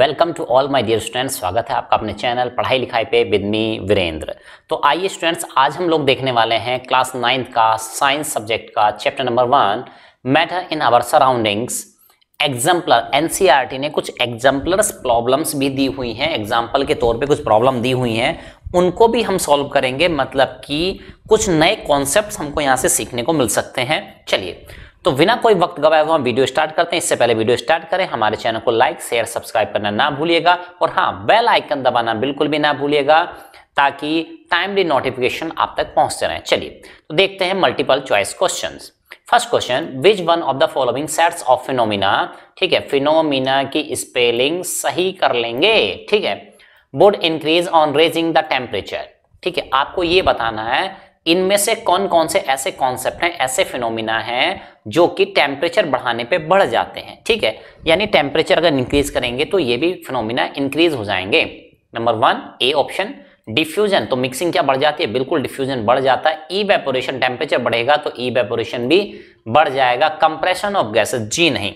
Welcome to all my dear students स्वागत है आपका अपने चैनल पढ़ाई लिखाई पे बिदमी वीरेंद्र तो आइए स्टूडेंट्स आज हम लोग देखने वाले हैं क्लास नाइन्थ का साइंस सब्जेक्ट का chapter number one matter in our surroundings exemplar NCERT ने कुछ एग्जाम्पलर्स प्रॉब्लम्स भी दी हुई हैं एग्जाम्पल के तौर पर कुछ प्रॉब्लम दी हुई हैं उनको भी हम सॉल्व करेंगे मतलब कि कुछ नए कॉन्सेप्ट हमको यहाँ से सीखने को मिल सकते हैं चलिए तो बिना कोई वक्त गवाए हुआ वीडियो स्टार्ट करते हैं इससे पहले वीडियो स्टार्ट करें हमारे चैनल को लाइक शेयर सब्सक्राइब करना ना भूलिएगा और हाँ बेल आइकन दबाना बिल्कुल भी ना भूलिएगा ताकि टाइमली नोटिफिकेशन आप तक पहुंचते रहे चलिए तो देखते हैं multiple choice question first question which one of the following sets of phenomena ठीक है फिनोमिना की स्पेलिंग सही कर लेंगे ठीक है would increase on raising the temperature ठीक है आपको ये बताना है इनमें से कौन कौन से ऐसे कॉन्सेप्ट हैं ऐसे फिनोमिना हैं जो कि टेम्परेचर बढ़ाने पे बढ़ जाते हैं ठीक है यानी टेम्परेचर अगर इंक्रीज करेंगे तो ये भी फिनोमिना इंक्रीज हो जाएंगे number one A option diffusion तो मिक्सिंग क्या बढ़ जाती है बिल्कुल डिफ्यूजन बढ़ जाता है ई वेपोरेशन टेम्परेचर बढ़ेगा तो ई वेपोरेशन भी बढ़ जाएगा कंप्रेशन ऑफ गैसेज जी नहीं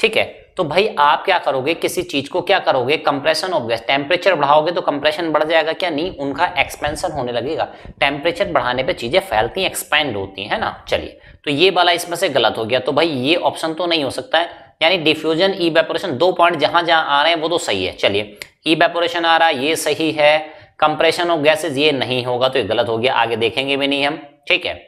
ठीक है तो भाई आप क्या करोगे किसी चीज को क्या करोगे कंप्रेशन ऑफ गैस टेम्परेचर बढ़ाओगे तो कंप्रेशन बढ़ जाएगा क्या नहीं उनका एक्सपेंशन होने लगेगा टेम्परेचर बढ़ाने पर चीजें फैलती एक्सपेंड होती है ना चलिए तो ये वाला इसमें से गलत हो गया तो भाई ये ऑप्शन तो नहीं हो सकता है यानी डिफ्यूजन ई वेपोरेशन दो पॉइंट जहां जहां आ रहे हैं वो तो सही है चलिए ई वेपोरेशन आ रहा है ये सही है कंप्रेशन ऑफ गैसेज ये नहीं होगा तो ये गलत हो गया आगे देखेंगे भी नहीं हम ठीक है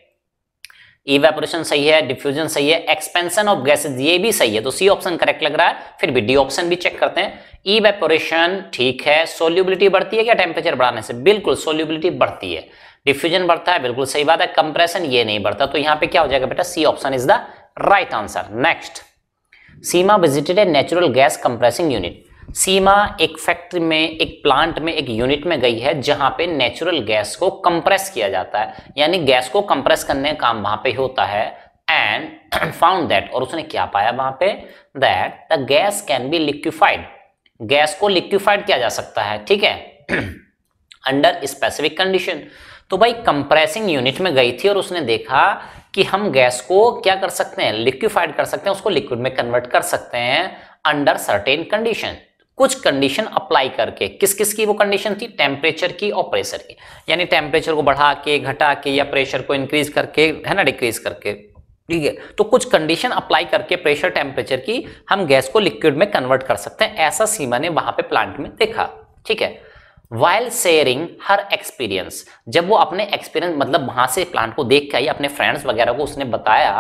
इवेपोरेशन सही है डिफ्यूजन सही है एक्सपेंशन ऑफ गैसेज ये भी सही है तो सी ऑप्शन करेक्ट लग रहा है फिर भी डी ऑप्शन भी चेक करते हैं इवेपोरेशन ठीक है सोल्यूबिलिटी बढ़ती है क्या टेम्परेचर बढ़ाने से बिल्कुल सोल्यूबिलिटी बढ़ती है डिफ्यूजन बढ़ता है बिल्कुल सही बात है कंप्रेशन ये नहीं बढ़ता तो यहाँ पे क्या हो जाएगा बेटा C option is the right answer next Seema visited a natural gas compressing unit Seema एक फैक्ट्री में एक प्लांट में एक यूनिट में गई है जहां पे नेचुरल गैस को कंप्रेस किया जाता है यानी गैस को कंप्रेस करने का काम वहां पे होता है एंड फाउंड दैट और उसने क्या पाया वहां पे that the gas can be liquefied gas को लिक्विफाइड किया जा सकता है ठीक है अंडर स्पेसिफिक कंडीशन तो भाई कंप्रेसिंग यूनिट में गई थी और उसने देखा कि हम गैस को क्या कर सकते हैं लिक्विफाइड कर सकते हैं उसको लिक्विड में कन्वर्ट कर सकते हैं अंडर सर्टेन कंडीशन कुछ कंडीशन अप्लाई करके किस किस की वो कंडीशन थी टेम्परेचर की और प्रेशर की यानी टेम्परेचर को बढ़ा के घटा के या प्रेशर को इंक्रीज करके है ना डिक्रीज करके ठीक है तो कुछ कंडीशन अप्लाई करके प्रेशर टेम्परेचर की हम गैस को लिक्विड में कन्वर्ट कर सकते हैं ऐसा सीमा ने वहां पे प्लांट में देखा ठीक है वाइल शेयरिंग हर एक्सपीरियंस जब वो अपने एक्सपीरियंस मतलब वहां से प्लांट को देख के आई अपने फ्रेंड्स वगैरह को उसने बताया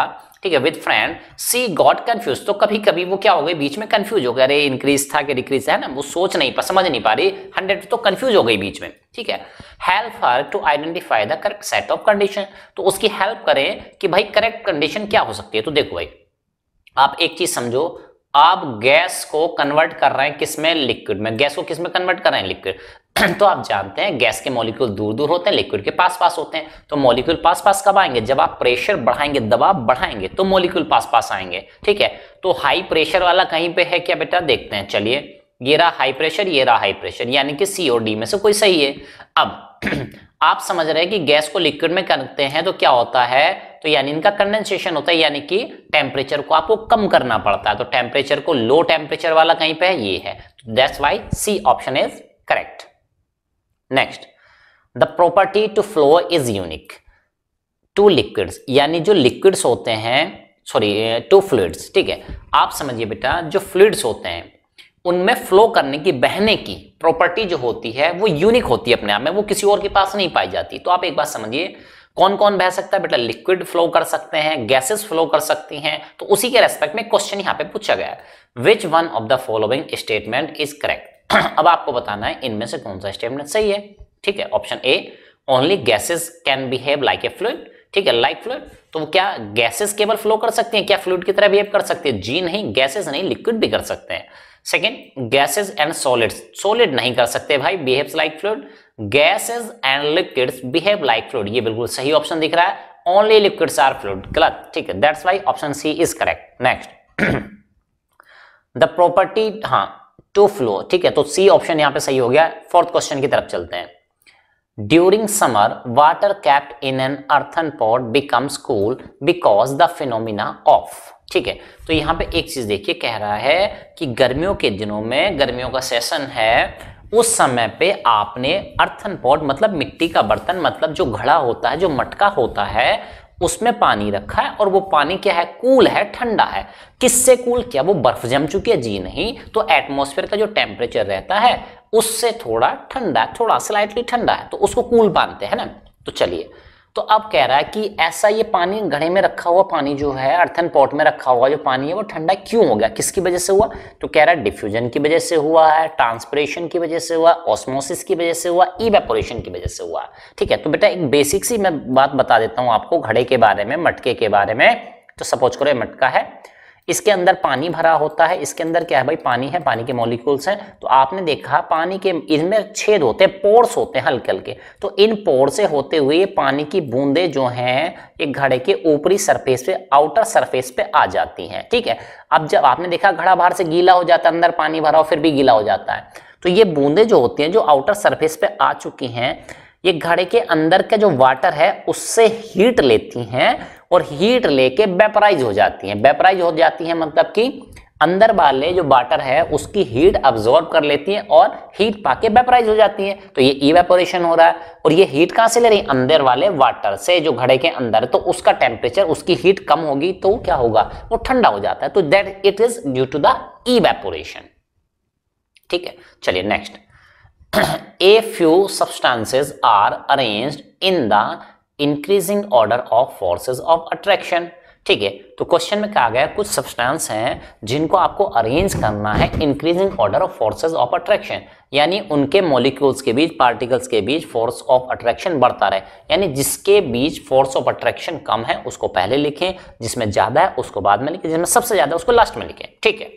ठीक है with friend she got confuse तो कभी कभी वो क्या हो गई बीच में कन्फ्यूज हो गया अरे इंक्रीज था कि डिक्रीज है ना वो सोच नहीं पा समझ नहीं पा रही हंड्रेड तो कन्फ्यूज हो गई बीच में ठीक है help her to identify the correct set of condition तो उसकी हेल्प करें कि भाई करेक्ट कंडीशन क्या हो सकती है तो देखो भाई आप एक चीज समझो आप गैस को कन्वर्ट कर रहे हैं किसमें लिक्विड में गैस को किसमें कन्वर्ट कर रहे हैं लिक्विड तो आप जानते हैं गैस के मॉलिक्यूल दूर दूर होते हैं लिक्विड के पास पास होते हैं तो मॉलिक्यूल पास पास कब आएंगे जब आप प्रेशर बढ़ाएंगे दबाव बढ़ाएंगे तो मॉलिक्यूल पास पास आएंगे ठीक है तो हाई प्रेशर वाला कहीं पे है क्या बेटा देखते हैं चलिए ये रहा हाई प्रेशर ये रहा हाई प्रेशर यानी कि सी और डी में से कोई सही है अब आप समझ रहे हैं कि गैस को लिक्विड में करते हैं तो क्या होता है तो यानी इनका कंडेंसेशन होता है यानी कि टेम्परेचर को आपको कम करना पड़ता है तो टेम्परेचर को लो टेम्परेचर वाला कहीं पे है ये है that's why C option is correct next the property to flow is unique to liquids यानी जो लिक्विड्स होते हैं सॉरी टू फ्लूड्स ठीक है आप समझिए बेटा जो फ्लूड्स होते हैं उनमें फ्लो करने की बहने की प्रॉपर्टी जो होती है वो यूनिक होती है अपने आप में वो किसी और के पास नहीं पाई जाती तो आप एक बात समझिए कौन कौन बह सकता है बेटा लिक्विड फ्लो कर सकते हैं गैसेस फ्लो कर सकती हैं तो उसी के रेस्पेक्ट में क्वेश्चन यहाँ पे पूछा गया which one of the following statement is correct अब आपको बताना है इनमें से कौन सा स्टेटमेंट सही है ठीक है option A only gases can behave like a fluid ठीक है लाइक फ्लूड तो वो क्या गैसेस केवल फ्लो कर सकते हैं क्या फ्लूड की तरह बिहेव कर सकते हैं जी नहीं गैसेस नहीं लिक्विड भी कर सकते हैं second gases and solid solid नहीं कर सकते भाई behave like fluid gases and liquids behave like fluid ये बिल्कुल सही ऑप्शन दिख रहा है ओनली लिक्विड्स आर फ्लूड गलत ठीक है that's why option C is correct next the property हाँ टू फ्लो ठीक है तो सी ऑप्शन यहां पे सही हो गया फोर्थ क्वेश्चन की तरफ चलते हैं during summer water kept in an earthen pot becomes cool because the phenomena of ठीक है तो यहाँ पे एक चीज देखिए कह रहा है कि गर्मियों के दिनों में गर्मियों का सेशन है उस समय पे आपने अर्थन पॉट मतलब मिट्टी का बर्तन मतलब जो घड़ा होता है जो मटका होता है उसमें पानी रखा है और वो पानी क्या है कूल है ठंडा है किससे कूल क्या वो बर्फ जम चुकी है जी नहीं तो एटमोसफेयर का जो टेम्परेचर रहता है उससे थोड़ा ठंडा थोड़ा स्लाइटली ठंडा है तो उसको कूल मानते हैं ना तो चलिए तो अब कह रहा है कि ऐसा ये पानी घड़े में रखा हुआ पानी जो है अर्थन पॉट में रखा हुआ जो पानी है वो ठंडा क्यों हो गया किसकी वजह से हुआ तो कह रहा है डिफ्यूजन की वजह से हुआ है ट्रांसपरेशन की वजह से हुआ ऑस्मोसिस की वजह से हुआ इवेपोरेशन की वजह से हुआ ठीक है तो बेटा एक बेसिक सी मैं बात बता देता हूँ आपको घड़े के बारे में मटके के बारे में तो सपोज करो ये मटका है इसके अंदर पानी भरा होता है इसके अंदर क्या है भाई पानी है पानी के मॉलिक्यूल्स हैं तो आपने देखा पानी के इनमें छेद होते हैं पोर्स होते हैं हल्के हल्के तो इन पोर से होते हुए पानी की बूंदें जो हैं एक घड़े के ऊपरी सरफेस पे आउटर सरफेस पे आ जाती हैं ठीक है अब जब आपने देखा घड़ा बाहर से गीला हो जाता है अंदर पानी भरा हो फिर भी गीला हो जाता है तो ये बूंदे जो होती हैं जो आउटर सरफेस पे आ चुकी हैं ये घड़े के अंदर का जो वाटर है उससे हीट लेती हैं और हीट लेके वेपराइज हो जाती हैं वेपराइज हो जाती हैं मतलब कि अंदर वाले जो वाटर है उसकी हीट अब्जॉर्ब कर लेती है और हीट पाके वेपराइज हो जाती है तो ये इवेपोरेशन हो रहा है और ये हीट कहाँ से ले रही है अंदर वाले वाटर से जो घड़े के अंदर तो उसका टेम्परेचर उसकी हीट कम होगी तो क्या होगा वो ठंडा हो जाता है तो that it is due to the evaporation ठीक है चलिए next a few substances are arrange in the increasing order of forces of attraction ठीक है तो क्वेश्चन में कहा गया कुछ सब्सटेंस हैं जिनको आपको अरेंज करना है increasing order of forces of attraction यानी उनके मॉलिक्यूल्स के बीच पार्टिकल्स के बीच फोर्स ऑफ अट्रैक्शन बढ़ता रहे यानी जिसके बीच फोर्स ऑफ अट्रैक्शन कम है उसको पहले लिखें जिसमें ज़्यादा है उसको बाद में लिखें जिसमें सबसे ज़्यादा उसको लास्ट में लिखें ठीक है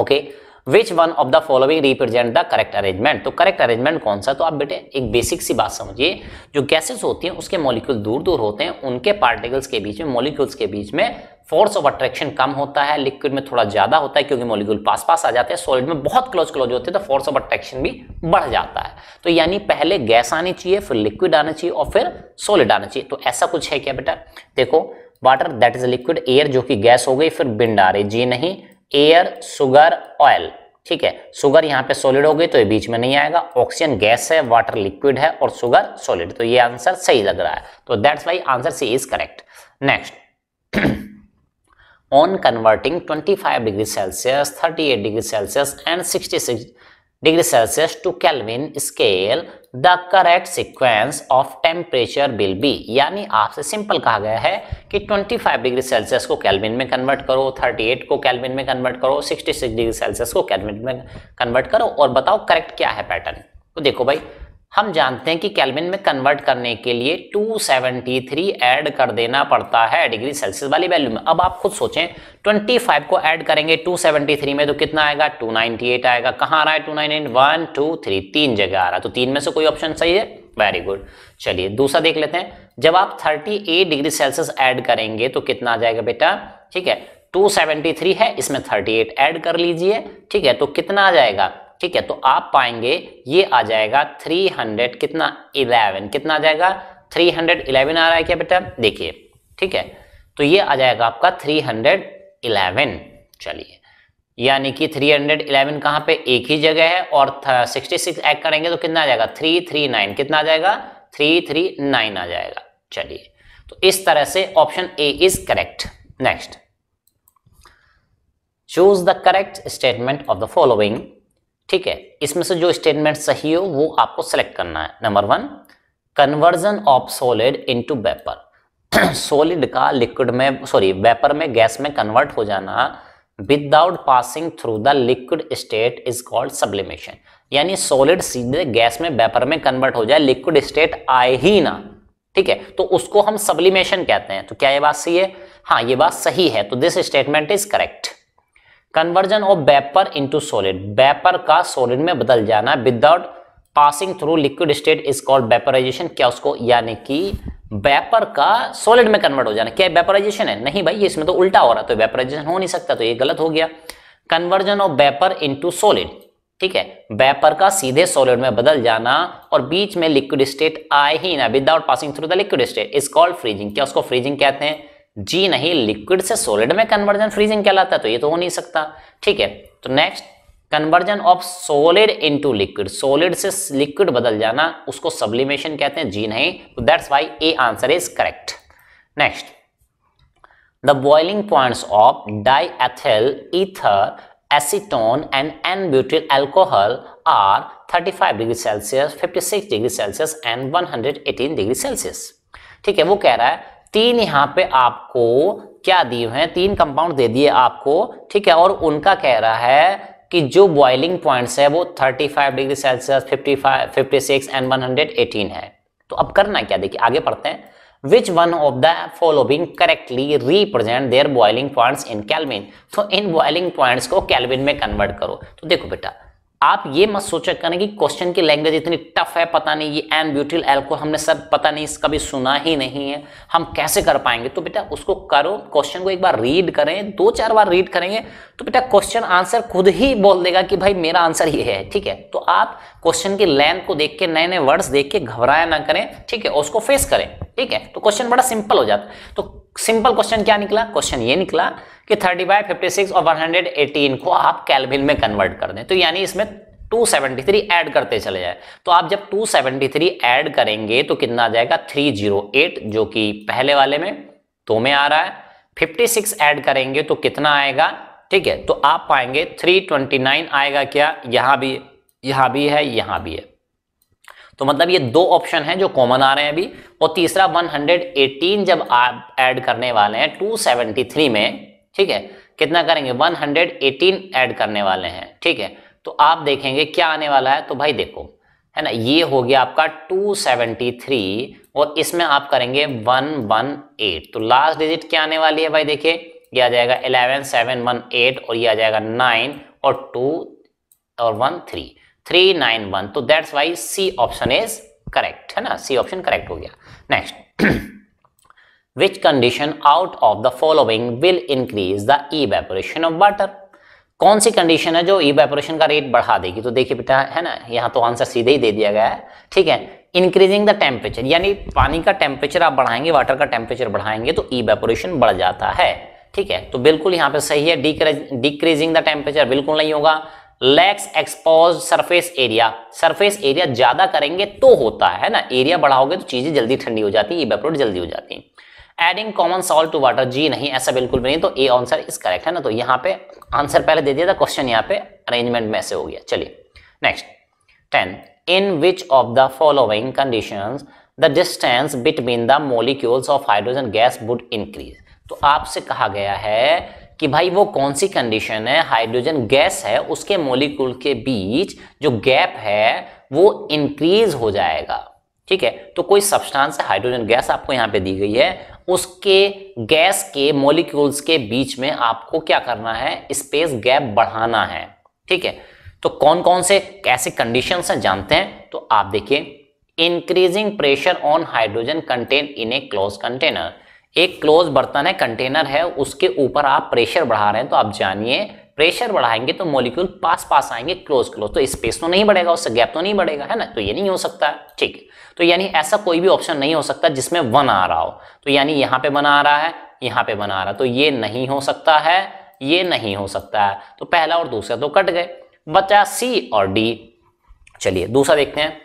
okay okay? Which one of the following represent the correct arrangement तो करेक्ट अरेंजमेंट कौन सा तो आप बेटे एक बेसिक सी बात समझिए जो गैसेस होती हैं उसके मॉलिक्यूल दूर दूर होते हैं उनके पार्टिकल्स के बीच में मॉलिक्यूल्स के बीच में फोर्स ऑफ अट्रैक्शन कम होता है लिक्विड में थोड़ा ज्यादा होता है क्योंकि मॉलिक्यूल पास पास आ जाते हैं सॉलिड में बहुत क्लोज क्लोज होते हैं तो फोर्स ऑफ अट्रैक्शन भी बढ़ जाता है तो यानी पहले गैस आनी चाहिए फिर लिक्विड आना चाहिए और फिर सॉलिड आना चाहिए तो ऐसा कुछ है क्या बेटा देखो water that is liquid air जो कि गैस हो गई फिर बिंड आ रही जी नहीं एयर सुगर ऑयल ठीक है सुगर यहाँ पे सॉलिड हो गई तो ये बीच में नहीं आएगा ऑक्सीजन गैस है वाटर लिक्विड है और सुगर सॉलिड तो ये आंसर सही लग रहा है तो that's why answer C is correct next on converting 25 degree Celsius 38 degree Celsius and 66 degree Celsius to kelvin scale the correct sequence of temperature will be यानी आपसे सिंपल कहा गया है कि 25 डिग्री सेल्सियस को कैलविन में कन्वर्ट करो 38 को कैलविन में कन्वर्ट करो 66 डिग्री सेल्सियस को कैलविन में कन्वर्ट करो और बताओ करेक्ट क्या है पैटर्न तो देखो भाई हम जानते हैं कि कैलविन में कन्वर्ट करने के लिए 273 ऐड कर देना पड़ता है डिग्री सेल्सियस वाली वैल्यू में अब आप खुद सोचें 25 को ऐड करेंगे 273 में तो कितना आएगा 298 आएगा कहाँ आ रहा है 298 वन टू थ्री तीन जगह आ रहा है तो तीन में से कोई ऑप्शन सही है वेरी गुड चलिए दूसरा देख लेते हैं जब आप थर्टी डिग्री सेल्सियस ऐड करेंगे तो कितना आ जाएगा बेटा ठीक है 273 है इसमें 38 ऐड कर लीजिए ठीक है तो कितना आ जाएगा ठीक है तो आप पाएंगे ये आ जाएगा 300 कितना 11 कितना आ जाएगा 311 आ रहा है क्या बेटा देखिए ठीक है तो ये आ जाएगा आपका 311 चलिए यानी कि 311 कहाँ पे एक ही जगह है और 66 ऐड करेंगे तो कितना आ जाएगा 339 कितना आ जाएगा 339 आ जाएगा चलिए तो इस तरह से option A is correct next choose the correct statement of the following ठीक है इसमें से जो स्टेटमेंट सही हो वो आपको सेलेक्ट करना है number one conversion of solid into vapour solid का लिक्विड में सॉरी वेपर में गैस में कन्वर्ट हो जाना without passing through the liquid state is called sublimation यानी सॉलिड सीधे गैस में वेपर में कन्वर्ट हो जाए लिक्विड स्टेट आए ही ना ठीक है तो उसको हम सब्लिमेशन कहते हैं तो क्या ये बात सही है हाँ ये बात सही है तो this statement is correct conversion of vapour into solid vapour का सॉलिड में बदल जाना without passing through liquid state is called vaporization क्या उसको यानी कि वेपर का सॉलिड में कन्वर्ट हो जाना क्या वेपराइजेशन है नहीं भाई इसमें तो उल्टा हो रहा तो वेपराइजेशन हो नहीं सकता तो ये गलत हो गया conversion of vapour into solid ठीक है वेपर का सीधे सॉलिड में बदल जाना और बीच में लिक्विड स्टेट आए ही ना without passing through the liquid state is called freezing क्या उसको फ्रीजिंग कहते हैं जी नहीं लिक्विड से सोलिड में कन्वर्जन फ्रीजिंग कहलाता है तो ये तो हो नहीं सकता ठीक है तो next conversion of solid into liquid solid से लिक्विड बदल जाना उसको सब्लिमेशन कहते हैं जी नहीं तो that's why A answer is correct next the boiling point of ethyl ether acetone and n butyl alcohol are 35 degree Celsius 56 degree Celsius and 118 degree Celsius ठीक है वो कह रहा है तीन यहाँ पे आपको क्या दिए हैं तीन कंपाउंड दे दिए आपको ठीक है और उनका कह रहा है कि जो बॉइलिंग पॉइंट्स है वो 35 डिग्री सेल्सियस 55, 56 एंड 118 है तो अब करना क्या देखिए आगे पढ़ते हैं which one of the following correctly represent their boiling points in kelvin तो इन बॉइलिंग पॉइंट्स को कैलविन में कन्वर्ट करो तो देखो बेटा आप ये मत सोचा करें कि क्वेश्चन की लैंग्वेज इतनी टफ है पता नहीं ये एन ब्यूटिल एल्कोहल हमने सब पता नहीं कभी सुना ही नहीं है हम कैसे कर पाएंगे तो बेटा उसको करो क्वेश्चन को एक बार रीड करें दो चार बार रीड करेंगे तो बेटा क्वेश्चन आंसर खुद ही बोल देगा कि भाई मेरा आंसर ये है ठीक है तो आप क्वेश्चन की लेंथ को देख के नए नए वर्ड्स देख के घबराया ना करें ठीक है उसको फेस करें ठीक है तो क्वेश्चन बड़ा सिंपल हो जाता तो सिंपल क्वेश्चन क्या निकला क्वेश्चन ये निकला कि 35, 56 और 118 को आप कैलविन में कन्वर्ट कर दें तो यानी इसमें 273 ऐड करते चले जाए तो आप जब 273 ऐड करेंगे तो कितना आ जाएगा 308 जो कि पहले वाले में तो में आ रहा है 56 ऐड करेंगे तो कितना आएगा ठीक है तो आप पाएंगे 329 आएगा क्या यहां भी यहां भी है यहां भी है तो मतलब ये दो ऑप्शन हैं जो कॉमन आ रहे हैं अभी और तीसरा 118 जब आप ऐड करने वाले हैं 273 में ठीक है कितना करेंगे 118 ऐड करने वाले हैं ठीक है तो आप देखेंगे क्या आने वाला है तो भाई देखो है ना ये हो गया आपका 273 और इसमें आप करेंगे 118 तो लास्ट डिजिट क्या आने वाली है भाई देखिए ये आ जाएगा इलेवन सेवन वन एट और ये आ जाएगा नाइन और टू और one three three nine one तो that's why C option is correct है ना सी ऑप्शन करेक्ट हो गया next which condition out of the following will increase the evaporation of water कौन सी कंडीशन है जो ई वेपोरेशन का रेट बढ़ा देगी तो देखिए बेटा है ना यहाँ तो आंसर सीधे ही दे दिया गया है ठीक है इंक्रीजिंग द टेम्परेचर यानी पानी का टेम्परेचर आप बढ़ाएंगे वाटर का टेम्परेचर बढ़ाएंगे तो ई वेपोरेशन बढ़ जाता है ठीक है तो बिल्कुल यहां पे सही है डिक्रीजिंग द टेम्परेचर बिल्कुल नहीं होगा let's expose surface area surface area ज्यादा करेंगे तो होता है ना एरिया बढ़ाओगे तो चीजें जल्दी ठंडी हो जाती है इवेपोरेट जल्दी हो जाती है adding common salt to water जी नहीं ऐसा बिल्कुल भी नहीं तो ए आंसर इज करेक्ट है ना तो यहाँ पे आंसर पहले दे दिया था क्वेश्चन यहाँ पे अरेंजमेंट में से हो गया चलिए next ten in which of the following condition the distance between the molecules of hydrogen gas would increase तो आपसे कहा गया है कि भाई वो कौन सी कंडीशन है हाइड्रोजन गैस है उसके मोलिकूल के बीच जो गैप है वो इंक्रीज हो जाएगा ठीक है तो कोई सब्सटेंस हाइड्रोजन गैस आपको यहां पे दी गई है उसके गैस के मोलिक्यूल्स के बीच में आपको क्या करना है स्पेस गैप बढ़ाना है ठीक है तो कौन कौन से ऐसे कंडीशन है जानते हैं तो आप देखिए increasing pressure on hydrogen contain in a close container एक क्लोज बर्तन है कंटेनर है उसके ऊपर आप प्रेशर बढ़ा रहे हैं तो आप जानिए प्रेशर बढ़ाएंगे तो मॉलिक्यूल पास पास आएंगे क्लोज क्लोज तो स्पेस तो नहीं बढ़ेगा उससे गैप तो नहीं बढ़ेगा है ना तो ये नहीं हो सकता है ठीक तो यानी ऐसा कोई भी ऑप्शन नहीं हो सकता जिसमें वन आ रहा हो तो यानी यहाँ पे बना आ रहा है यहाँ पे बना आ रहा है तो ये नहीं हो सकता है ये नहीं हो सकता है तो पहला और दूसरा तो कट गए बचा सी और डी चलिए दूसरा देखते हैं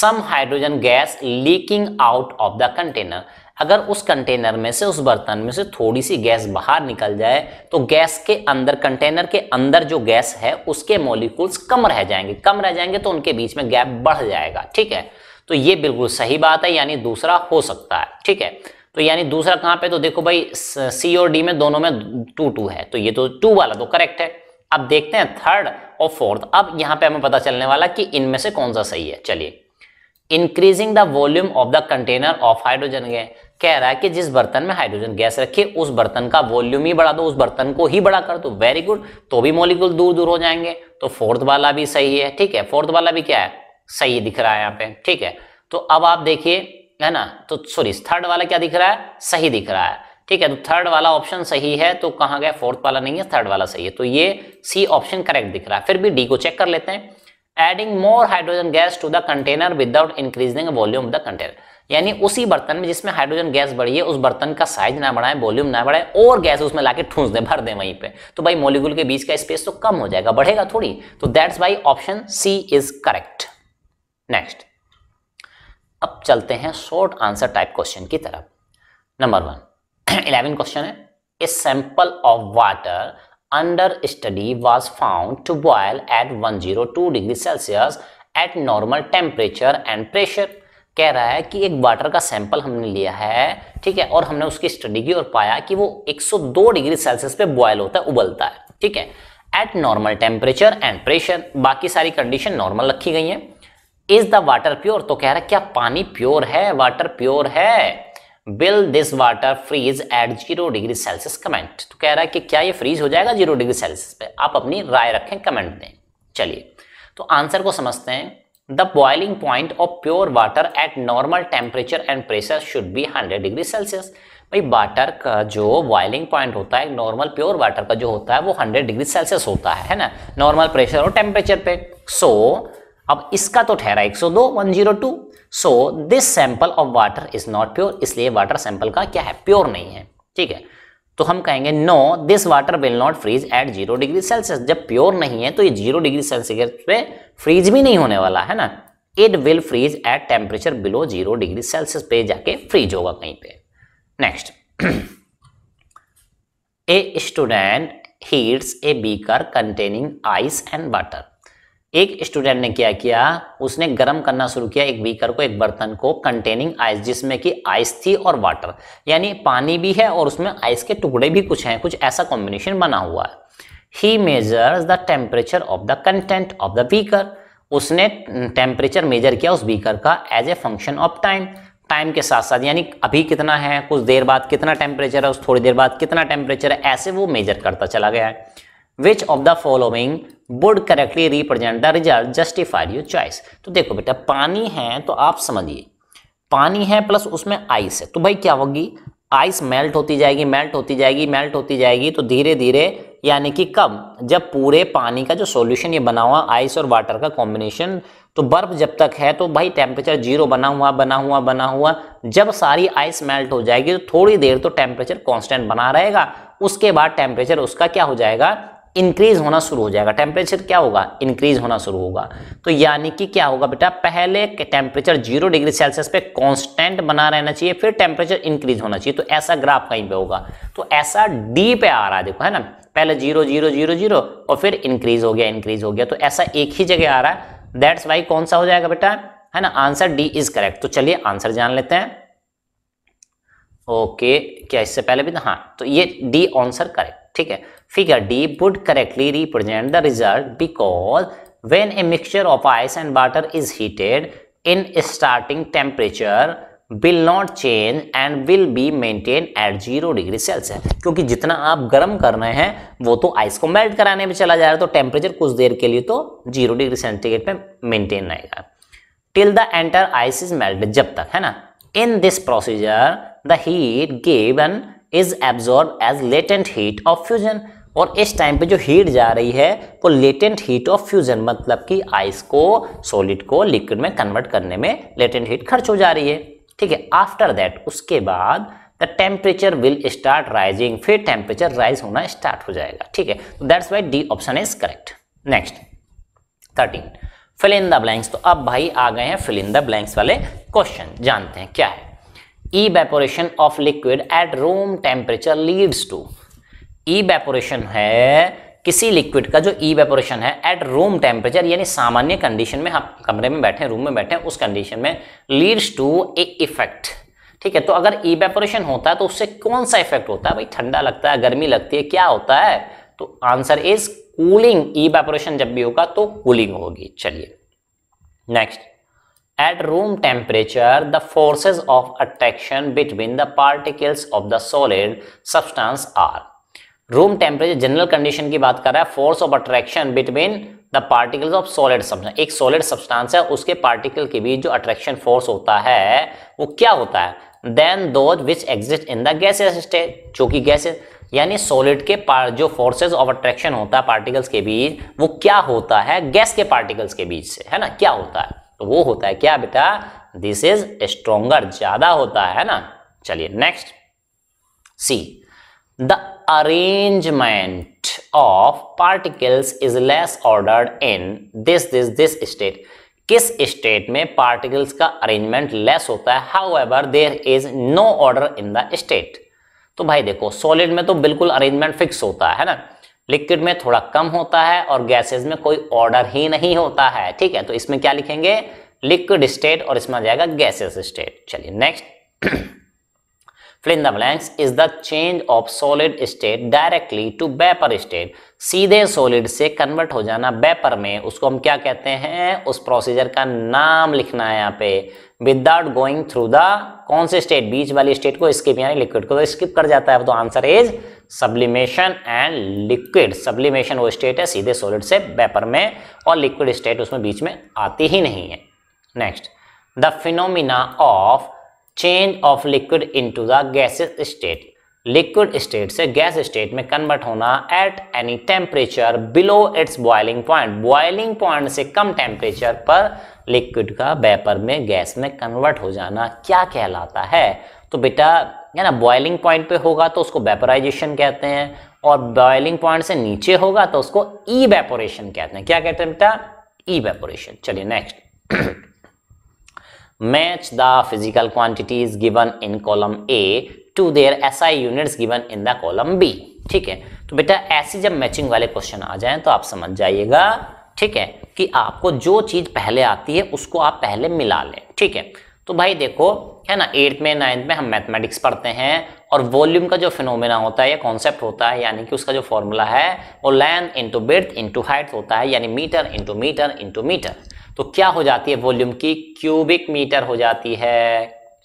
some hydrogen gas leaking out of the container अगर उस कंटेनर में से उस बर्तन में से थोड़ी सी गैस बाहर निकल जाए तो गैस के अंदर कंटेनर के अंदर जो गैस है उसके मॉलिक्यूल्स कम रह जाएंगे कम रह जाएंगे तो उनके बीच में गैप बढ़ जाएगा ठीक है तो ये बिल्कुल सही बात है यानी दूसरा हो सकता है ठीक है तो यानी दूसरा कहां पे तो देखो भाई सी और डी में दोनों में टू टू है तो ये तो टू वाला तो करेक्ट है अब देखते हैं थर्ड और फोर्थ अब यहां पे हमें पता चलने वाला कि इनमें से कौन सा सही है चलिए increasing the volume of the container of hydrogen gas कह रहा है कि जिस बर्तन में हाइड्रोजन गैस रखिए उस बर्तन का वॉल्यूम ही बढ़ा दो उस बर्तन को ही बड़ा कर दो वेरी गुड तो भी मोलिकुल दूर दूर हो जाएंगे तो फोर्थ वाला भी सही है ठीक है फोर्थ वाला भी क्या है सही दिख रहा है यहाँ पे ठीक है तो अब आप देखिए है ना तो सॉरी थर्ड वाला क्या दिख रहा है सही दिख रहा है ठीक है तो थर्ड वाला ऑप्शन सही है तो कहाँ गया फोर्थ वाला नहीं है थर्ड वाला सही है तो ये सी ऑप्शन करेक्ट दिख रहा है फिर भी डी को चेक कर लेते हैं adding more hydrogen gas to the container without increasing volume of the container यानी उसी बर्तन में जिसमें हाइड्रोजन गैस बढ़ी है उस बर्तन का साइज ना बढ़ाए वॉल्यूम ना बढ़ाए और गैस उसमें लाके ठूंस दें भर दें वहीं पे तो भाई मोलिकुल के बीच का स्पेस तो कम हो जाएगा बढ़ेगा थोड़ी तो that's why option C is correct next अब चलते हैं शॉर्ट आंसर टाइप क्वेश्चन की तरफ नंबर वन इलेवन क्वेश्चन है a sample of water was found to found at one zero two degree Celsius at normal temperature and pressure कह रहा है कि एक वाटर का सैंपल हमने लिया है ठीक है और हमने उसकी स्टडी की और पाया कि वो 102 डिग्री सेल्सियस पे बॉयल होता है उबलता है ठीक है at normal temperature and pressure बाकी सारी कंडीशन नॉर्मल रखी गई है इज द वाटर प्योर तो कह रहा है क्या पानी प्योर है वाटर प्योर है will this water freeze at zero degree Celsius comment तो कह रहा है कि क्या ये फ्रीज हो जाएगा जीरो डिग्री सेल्सियस पे आप अपनी राय रखें कमेंट दें चलिए तो आंसर को समझते हैं the boiling point of pure water at normal temperature and pressure should be 100 degree Celsius भाई वाटर का जो बॉइलिंग पॉइंट होता है नॉर्मल प्योर वाटर का जो होता है वो 100 डिग्री सेल्सियस होता है है ना नॉर्मल प्रेशर और टेम्परेचर पे सो so, अब इसका तो ठहरा 102 102 so this sample of water is not pure इसलिए वाटर सैंपल का क्या है प्योर नहीं है ठीक है तो हम कहेंगे no this water will not freeze at zero degree Celsius जब प्योर नहीं है तो ये जीरो डिग्री सेल्सियस पे फ्रीज भी नहीं होने वाला है ना it will freeze at temperature below zero degree Celsius पे जाके फ्रीज होगा कहीं पे next a student heats a beaker containing ice and water एक स्टूडेंट ने क्या किया उसने गर्म करना शुरू किया एक बीकर को एक बर्तन को कंटेनिंग आइस जिसमें कि आइस थी और वाटर यानी पानी भी है और उसमें आइस के टुकड़े भी कुछ हैं कुछ ऐसा कॉम्बिनेशन बना हुआ है ही measure the temperature of the content of the beaker उसने टेम्परेचर मेजर किया उस बीकर का as a function of time time के साथ साथ यानी अभी कितना है कुछ देर बाद कितना टेम्परेचर है उस थोड़ी देर बाद कितना टेम्परेचर है ऐसे वो मेजर करता चला गया है which of the following would correctly represent the result justified your choice तो देखो बेटा पानी है तो आप समझिए पानी है प्लस उसमें आइस है तो भाई क्या होगी आइस मेल्ट होती जाएगी मेल्ट होती जाएगी मेल्ट होती जाएगी तो धीरे धीरे यानी कि कब जब पूरे पानी का जो सॉल्यूशन ये बना हुआ आइस और वाटर का कॉम्बिनेशन तो बर्फ जब तक है तो भाई टेम्परेचर जीरो बना हुआ बना हुआ बना हुआ जब सारी आइस मेल्ट हो जाएगी तो थोड़ी देर तो टेम्परेचर कॉन्स्टेंट बना रहेगा उसके बाद टेम्परेचर उसका क्या हो जाएगा इंक्रीज होना शुरू हो जाएगा टेम्परेचर क्या होगा इंक्रीज होना शुरू होगा तो यानी कि क्या होगा बेटा पहले टेम्परेचर जीरो डिग्री सेल्सियस पे कांस्टेंट बना रहना चाहिए फिर टेम्परेचर इंक्रीज होना चाहिए तो ऐसा ग्राफ कहीं पे होगा तो ऐसा डी पे आ रहा है देखो है ना पहले जीरो जीरो जीरो जीरो और फिर इंक्रीज हो गया इंक्रीज हो गया तो ऐसा एक ही जगह आ रहा है दैट्स वाई कौन सा हो जाएगा बेटा है ना आंसर डी इज करेक्ट तो चलिए आंसर जान लेते हैं ओके क्या इससे पहले भी हाँ तो ये डी आंसर करेक्ट ठीक है Figure D would correctly represent the result because when a mixture of ice and water is heated in starting temperature will not change and will be maintained at zero degree Celsius क्योंकि जितना आप गर्म कर रहे हैं वो तो ice को मेल्ट कराने में चला जा रहा है तो टेम्परेचर कुछ देर के लिए तो जीरो डिग्री सेंटीग्रेड पे मेंटेन रहेगा till the entire ice is melted जब तक है ना in this procedure the heat given is absorb as latent heat of fusion और इस टाइम पे जो हीट जा रही है वो लेटेंट हीट ऑफ फ्यूजन मतलब कि आइस को सॉलिड को लिक्विड में कन्वर्ट करने में लेटेंट हीट खर्च हो जा रही है ठीक है आफ्टर दैट उसके बाद the temperature will start rising फिर टेम्परेचर राइज होना स्टार्ट हो जाएगा ठीक है that's why D option is correct next thirteen fill in the blanks तो अब भाई आ गए हैं फिल इन द ब्लैंक्स वाले क्वेश्चन जानते हैं क्या है evaporation of liquid at room temperature leads to evaporation है किसी लिक्विड का जो ईवेपोरेशन है एट रूम टेम्परेचर यानी सामान्य कंडीशन में आप कमरे में बैठे रूम में बैठे उस कंडीशन में लीड्स टू ए इफेक्ट ठीक है तो अगर ईवेपोरेशन होता है तो उससे कौन सा इफेक्ट होता है भाई ठंडा लगता है गर्मी लगती है क्या होता है तो आंसर इज कूलिंग ईवेपोरेशन जब भी होगा तो कूलिंग होगी चलिए next at room temperature the forces of attraction between the particles of the solid substance are room temperature general condition की बात कर रहा है force of attraction between the particles of solid substance एक सॉलिड सब्सटेंस है उसके particle के बीच जो अट्रैक्शन फोर्स होता है वो क्या होता है than those which exist in the gases stage जो कि गैसेस यानी सॉलिड के पार जो फोर्सेज ऑफ अट्रैक्शन होता है पार्टिकल्स के बीच वो क्या होता है गैस के पार्टिकल्स के बीच से है ना क्या होता है तो वो होता है क्या बेटा दिस इज स्ट्रोंगर ज्यादा होता है ना चलिए next C the arrangement of particles is less ordered in this this this state किस स्टेट में पार्टिकल्स का अरेंजमेंट लेस होता है however there is no order in the state तो भाई देखो सॉलिड में तो बिल्कुल अरेंजमेंट फिक्स होता है ना लिक्विड में थोड़ा कम होता है और गैसेज में कोई ऑर्डर ही नहीं होता है ठीक है तो इसमें क्या लिखेंगे लिक्विड स्टेट और इसमें आ जाएगा गैसेस स्टेट चलिए next fill in the blanks is the change of solid state directly to vapor state सीधे सॉलिड से कन्वर्ट हो जाना vapor में उसको हम क्या कहते हैं उस प्रोसीजर का नाम लिखना है यहाँ पे विदाउट गोइंग थ्रू द कौन से स्टेट बीच वाली स्टेट को स्किप यानी लिक्विड को तो स्किप कर जाता है अब तो answer is sublimation and liquid sublimation वो स्टेट है सीधे सॉलिड से वेपर में और लिक्विड स्टेट उसमें बीच में आती ही नहीं है next the phenomena of change of liquid into the gases state liquid state से गैस स्टेट में कन्वर्ट होना at any temperature below its boiling point boiling point से कम टेम्परेचर पर लिक्विड का वेपर में गैस में कन्वर्ट हो जाना क्या कहलाता है तो बेटा है ना बॉइलिंग पॉइंट पे होगा तो उसको वेपराइजेशन कहते हैं और बॉइलिंग पॉइंट से नीचे होगा तो उसको ई e कहते हैं क्या कहते हैं बेटा ई e चलिए next match the physical quantities given in column A to their SI units given in the column B. ठीक है तो बेटा ऐसी जब मैचिंग वाले क्वेश्चन आ जाए तो आप समझ जाइएगा ठीक है कि आपको जो चीज पहले आती है उसको आप पहले मिला लें ठीक है तो भाई देखो है ना एट्थ में नाइन्थ में हम मैथमेटिक्स पढ़ते हैं और वॉल्यूम का जो फिनोमेना होता है या कॉन्सेप्ट होता है यानी कि उसका जो फॉर्मूला है वो length into breadth into height होता है यानी metre into metre into metre तो क्या हो जाती है वॉल्यूम की क्यूबिक मीटर हो जाती है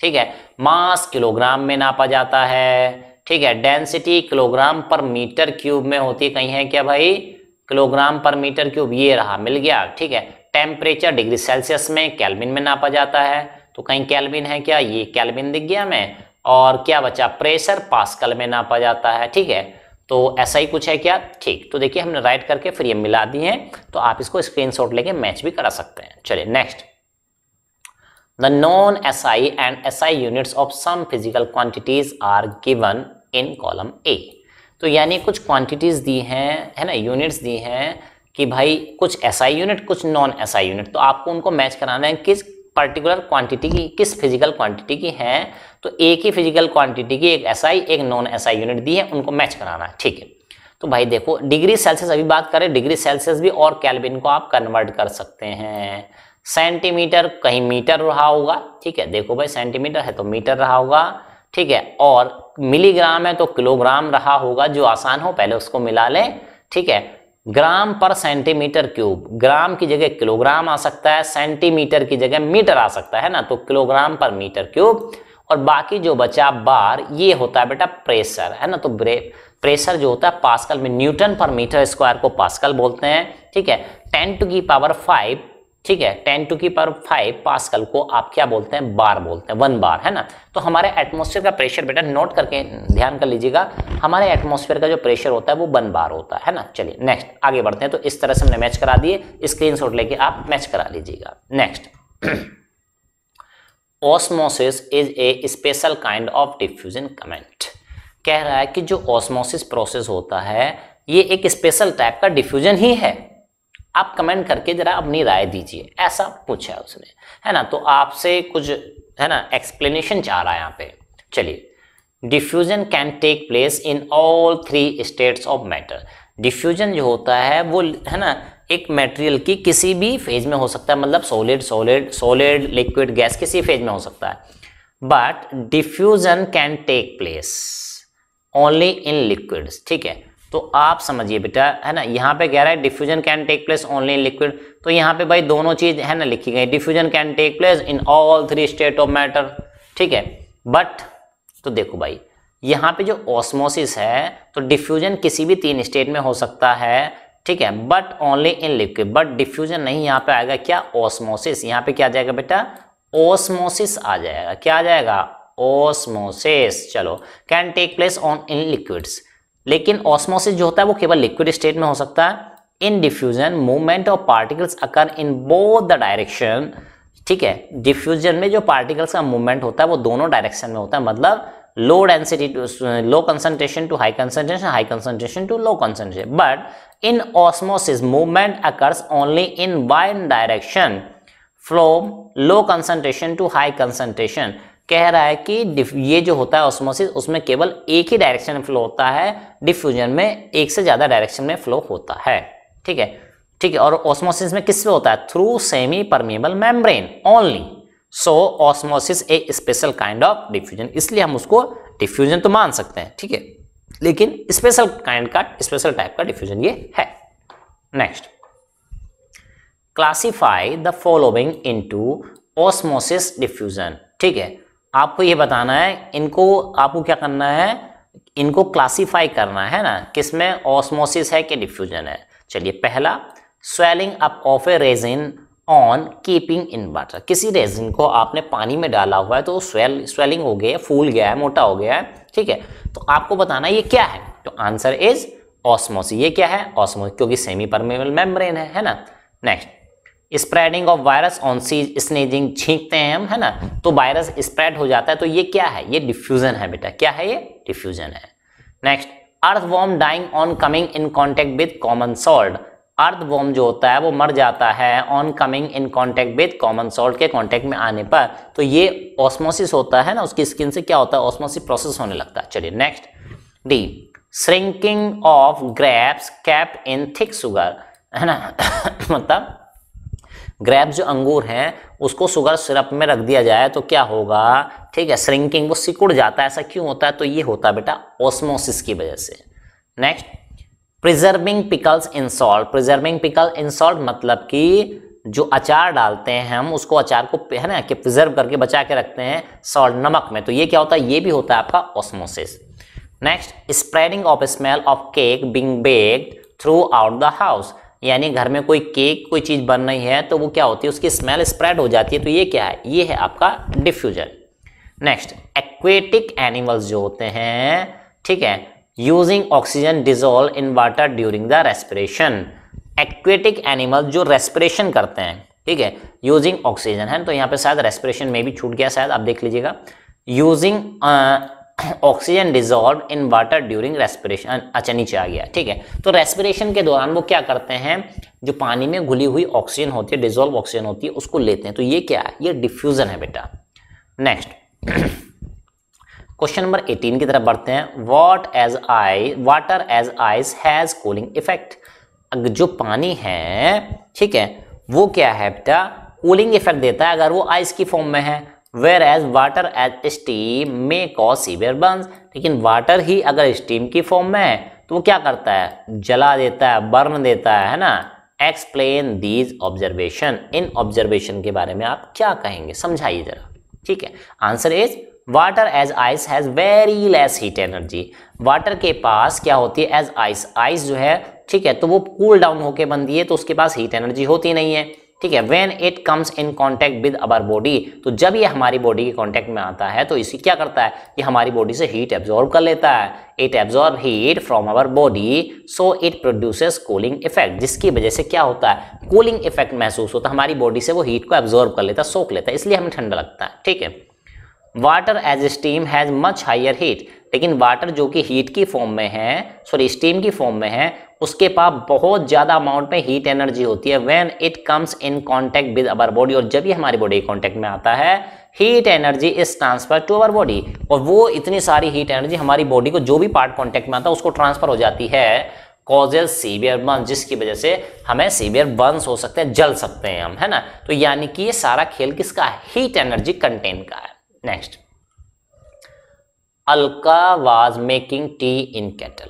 ठीक है मास किलोग्राम में नापा जाता है ठीक है density kilogram per metre cube में होती कहीं है क्या भाई किलोग्राम पर मीटर क्यूब ये रहा मिल गया ठीक है टेम्परेचर डिग्री सेल्सियस में कैलविन में नापा जाता है तो कहीं कैलविन है क्या ये कैलविन दिख गया मैं और क्या बचा प्रेशर पास्कल में नापा जाता है ठीक है तो ऐसा ही कुछ है क्या ठीक तो देखिए हमने राइट करके फिर ये मिला दी है तो आप इसको स्क्रीनशॉट लेके मैच भी करा सकते हैं चलिए next the non S I and S I units of some physical quantities are given in column A तो यानी कुछ क्वांटिटीज दी हैं है ना यूनिट्स दी हैं कि भाई कुछ एस आई यूनिट कुछ नॉन एस आई यूनिट तो आपको उनको मैच कराना है किस पर्टिकुलर क्वांटिटी की किस फिजिकल क्वांटिटी की है तो एक ही फिजिकल क्वांटिटी की एक एसआई SI, एक नॉन एसआई SI यूनिट दी है उनको मैच कराना है ठीक है तो भाई देखो डिग्री सेल्सियस अभी बात करें डिग्री सेल्सियस भी और कैलविन को आप कन्वर्ट कर सकते हैं सेंटीमीटर कहीं मीटर रहा होगा ठीक है देखो भाई सेंटीमीटर है तो मीटर रहा होगा ठीक है और मिलीग्राम है तो किलोग्राम रहा होगा जो आसान हो पहले उसको मिला लें ठीक है ग्राम पर सेंटीमीटर क्यूब ग्राम की जगह किलोग्राम आ सकता है सेंटीमीटर की जगह मीटर आ सकता है ना तो किलोग्राम पर मीटर क्यूब और बाकी जो बचा बार ये होता है बेटा प्रेशर है ना तो प्रेशर जो होता है पास्कल में न्यूटन पर मीटर स्क्वायर को पास्कल बोलते हैं ठीक है टेन टू की पावर फाइव ठीक है टेन टू की पावर फाइव पास्कल को आप क्या बोलते हैं बार बोलते हैं वन बार है ना तो हमारे एटमोसफेयर का प्रेशर बेटा नोट करके ध्यान कर लीजिएगा हमारे एटमोसफेयर का जो प्रेशर होता है वो वन बार होता है ना चलिए नेक्स्ट आगे बढ़ते हैं तो इस तरह से हमने मैच करा दिए स्क्रीन लेके आप मैच करा लीजिएगा next osmosis is a special kind of diffusion comment कह रहा है कि जो ऑस्मोसिस प्रोसेस होता है ये एक स्पेशल टाइप का डिफ्यूजन ही है आप कमेंट करके ज़रा अपनी राय दीजिए ऐसा पूछा है उसने है ना तो आपसे कुछ है ना एक्सप्लेनेशन चाह रहा है यहाँ पे चलिए diffusion can take place in all three states of matter diffusion जो होता है वो है ना एक मटेरियल की किसी भी फेज में हो सकता है मतलब solid solid solid liquid gas किसी फेज में हो सकता है but diffusion can take place only in liquids ठीक है तो आप समझिए बेटा है ना यहाँ पे कह रहा है diffusion can take place only in liquid तो यहाँ पे भाई दोनों चीज है ना लिखी गई diffusion can take place in all three state of matter ठीक है बट तो देखो भाई यहाँ पे जो ऑस्मोसिस है तो डिफ्यूजन किसी भी तीन स्टेट में हो सकता है ठीक है but only in liquid but diffusion नहीं यहाँ पे आएगा क्या ऑस्मोसिस यहाँ पे क्या आ जाएगा बेटा ऑस्मोसिस आ जाएगा क्या आ जाएगा ऑस्मोसिस चलो can take place on in liquids लेकिन ऑस्मोसिस जो होता है वो केवल लिक्विड स्टेट में हो सकता है in diffusion movement of particles occur in both the direction ठीक है डिफ्यूजन में जो पार्टिकल्स का मूवमेंट होता है वो दोनों डायरेक्शन में होता है मतलब low density low concentration to high concentration high concentration to low concentration but in osmosis movement occurs only in one direction from low concentration to high concentration कह रहा है कि ये जो होता है ऑस्मोसिस उसमें केवल एक ही डायरेक्शन में फ्लो होता है डिफ्यूजन में एक से ज़्यादा डायरेक्शन में फ्लो होता है ठीक है ठीक है और ऑस्मोसिस में किस पे होता है through semi permeable membrane only so osmosis a special kind of diffusion इसलिए हम उसको डिफ्यूजन तो मान सकते हैं ठीक है लेकिन स्पेशल काइंड का स्पेशल टाइप का डिफ्यूजन ये है next classify the following into osmosis diffusion ठीक है आपको ये बताना है इनको आपको क्या करना है इनको क्लासीफाई करना है ना किसमें ऑस्मोसिस है कि डिफ्यूजन है चलिए पहला swelling up of a resin on keeping in water किसी रेजिन को आपने पानी में डाला हुआ है तो स्वेल स्वेलिंग हो गई है फूल गया है मोटा हो गया है ठीक है तो आपको बताना ये क्या है तो आंसर इज ऑस्मोसिस ये क्या है ऑस्मोसिस क्योंकि सेमी परमेबल मेम्ब्रेन है है ना next spreading of virus on sneezing छींकते हैं हम है ना तो वायरस स्प्रेड हो जाता है तो ये क्या है ये डिफ्यूजन है बेटा क्या है ये डिफ्यूजन है next earthworm dying on coming in contact with common salt earthworm जो होता है वो मर जाता है on coming in contact with common salt के कॉन्टेक्ट में आने पर तो ये ऑस्मोसिस होता है ना उसकी स्किन से क्या होता है ऑस्मोसिस प्रोसेस होने लगता है चलिए next D shrinking of grapes kept in thick sugar है ना मतलब ग्रेप जो अंगूर हैं उसको शुगर सिरप में रख दिया जाए तो क्या होगा ठीक है श्रिंकिंग वो सिकुड़ जाता है ऐसा क्यों होता है तो ये होता है बेटा ऑस्मोसिस की वजह से next preserving pickles in salt preserving pickle in salt मतलब कि जो अचार डालते हैं हम उसको अचार को है ना कि प्रिजर्व करके बचा के रखते हैं सॉल्ट नमक में तो ये क्या होता है ये भी होता है आपका osmosis next spreading of smell of cake being baked throughout the house यानी घर में कोई केक कोई चीज़ बन रही है तो वो क्या होती है उसकी स्मेल स्प्रेड हो जाती है तो ये क्या है ये है आपका डिफ्यूजर नेक्स्ट एक्वेटिक एनिमल्स जो होते हैं ठीक है using oxygen dissolve in water during the respiration aquatic animal जो रेस्पिरेशन करते हैं ठीक है यूजिंग ऑक्सीजन है तो यहाँ पे शायद रेस्पिरेशन में भी छूट गया शायद आप देख लीजिएगा using oxygen dissolve in water during respiration अच्छा नीचे आ गया ठीक है तो रेस्पिरेशन के दौरान वो क्या करते हैं जो पानी में घुली हुई ऑक्सीजन होती है डिजोल्व ऑक्सीजन होती है उसको लेते हैं तो ये क्या है ये डिफ्यूजन है बेटा नेक्स्ट क्वेश्चन नंबर 18 की तरफ बढ़ते हैं what as I water as ice has cooling effect जो पानी है ठीक है वो क्या है बेटा कूलिंग इफेक्ट देता है अगर वो आइस की फॉर्म में है whereas water as steam may cause severe burn लेकिन वाटर ही अगर स्टीम की फॉर्म में है तो वो क्या करता है जला देता है बर्न देता है है ना एक्सप्लेन दीज ऑब्जर्वेशन इन ऑब्जर्वेशन के बारे में आप क्या कहेंगे समझाइए जरा ठीक है answer is water as ice has very less heat energy water के पास क्या होती है एज आइस आइस जो है ठीक है तो वो कूल डाउन होके बनती है तो उसके पास हीट एनर्जी होती नहीं है ठीक है when it comes in contact with our body तो जब ये हमारी बॉडी के कॉन्टैक्ट में आता है तो इसी क्या करता है ये हमारी बॉडी से हीट एब्जॉर्व कर लेता है it absorb heat from our body so it produces cooling effect जिसकी वजह से क्या होता है कूलिंग इफेक्ट महसूस होता है हमारी बॉडी से वो हीट को एब्जॉर्व कर लेता है सोख लेता है इसलिए हमें ठंडा लगता है ठीक है water as steam has much higher heat लेकिन वाटर जो कि हीट की फॉर्म में है सॉरी स्टीम की फॉर्म में है उसके पास बहुत ज़्यादा अमाउंट में हीट एनर्जी होती है when it comes in contact with our body और जब ये हमारी बॉडी कांटेक्ट में आता है heat energy is transfer to our body और वो इतनी सारी हीट एनर्जी हमारी बॉडी को जो भी पार्ट कॉन्टैक्ट में आता है उसको ट्रांसफर हो जाती है कॉजेज सीवियर बर्न जिसकी वजह से हमें सीवियर बर्न्स हो सकते हैं जल सकते हैं हम है ना तो यानी कि ये सारा खेल किसका है हीट एनर्जी कंटेंट का है next Alka was making tea in kettle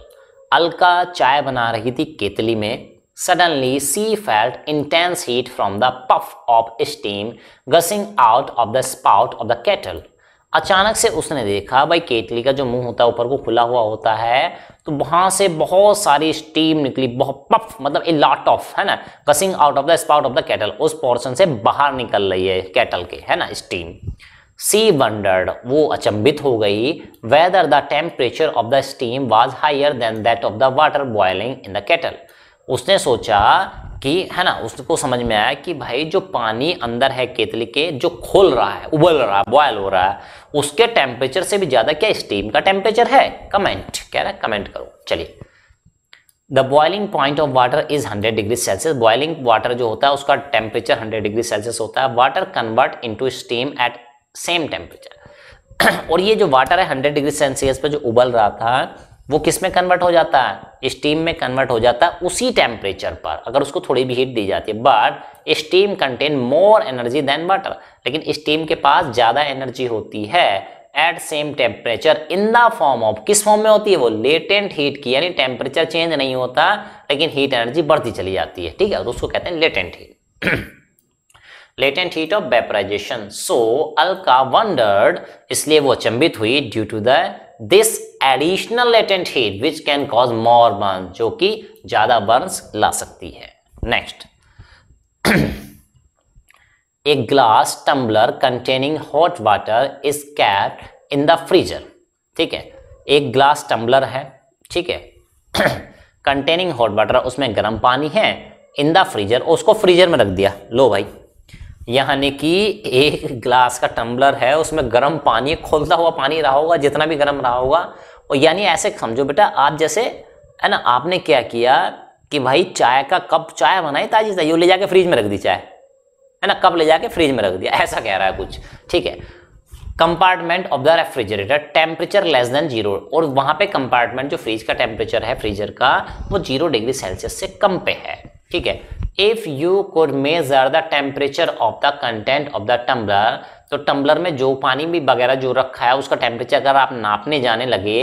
Alka चाय बना रही थी केतली में suddenly she felt intense heat from the puff of steam gushing out of the spout of the kettle अचानक से उसने देखा भाई केतली का जो मुंह होता है ऊपर को खुला हुआ होता है तो वहां से बहुत सारी स्टीम निकली बहुत पफ मतलब ए लॉट ऑफ है ना gushing out of the spout of the kettle उस पोर्शन से बाहर निकल रही है केटल के है ना स्टीम सी वंडर्ड वो अचंभित हो गई whether the temperature of the steam was higher than that of the water boiling in the kettle उसने सोचा कि है ना उसको समझ में आया कि भाई जो पानी अंदर है केतली के जो खोल रहा है उबल रहा है बॉयल हो रहा है उसके टेम्परेचर से भी ज़्यादा क्या स्टीम का टेम्परेचर है कमेंट कह रहा है कमेंट करो चलिए the boiling point of water is 100 degree Celsius boiling water जो होता है उसका टेम्परेचर 100 डिग्री सेल्सियस होता है water convert into steam at same temperature और ये जो वाटर है हंड्रेड डिग्री सेल्सियस पे जो उबल रहा था वो किस में कन्वर्ट हो जाता है स्टीम में कन्वर्ट हो जाता है उसी टेम्परेचर पर अगर उसको थोड़ी भी हीट दी जाती है but steam contain more energy than water लेकिन स्टीम के पास ज़्यादा एनर्जी होती है at same temperature in the form of किस फॉर्म में होती है वो लेटेंट हीट की यानी टेम्परेचर चेंज नहीं होता लेकिन हीट एनर्जी बढ़ती चली जाती है ठीक है उसको कहते हैं latent heat latent heat of vaporisation so Alka wondered इसलिए वो अचंबित हुई due to the this additional latent heat which can cause more burn जो कि ज्यादा बर्न ला सकती है next a glass tumbler containing hot water is kept in the freezer ठीक है एक ग्लास टम्बलर है ठीक है कंटेनिंग हॉट वाटर उसमें गर्म पानी है इन द फ्रीजर उसको फ्रीजर में रख दिया लो भाई यानी कि एक ग्लास का टम्बलर है उसमें गर्म पानी खोलता हुआ पानी रहा होगा जितना भी गर्म रहा होगा और यानी ऐसे समझो बेटा आप जैसे है ना आपने क्या किया कि भाई चाय का कप चाय बनाई ताजी ताजी ले जाके फ्रिज में रख दी चाय है ना कप ले जाके फ्रिज में रख दिया ऐसा कह रहा है कुछ ठीक है compartment of the refrigerator temperature less than zero और वहां पे कंपार्टमेंट जो फ्रिज का टेम्परेचर है फ्रीजर का वो जीरो डिग्री सेल्सियस से कम पे है ठीक है if you could measure the temperature of the content of the tumbler तो टम्बलर में जो पानी भी वगैरह जो रखा है उसका टेम्परेचर अगर आप नापने जाने लगे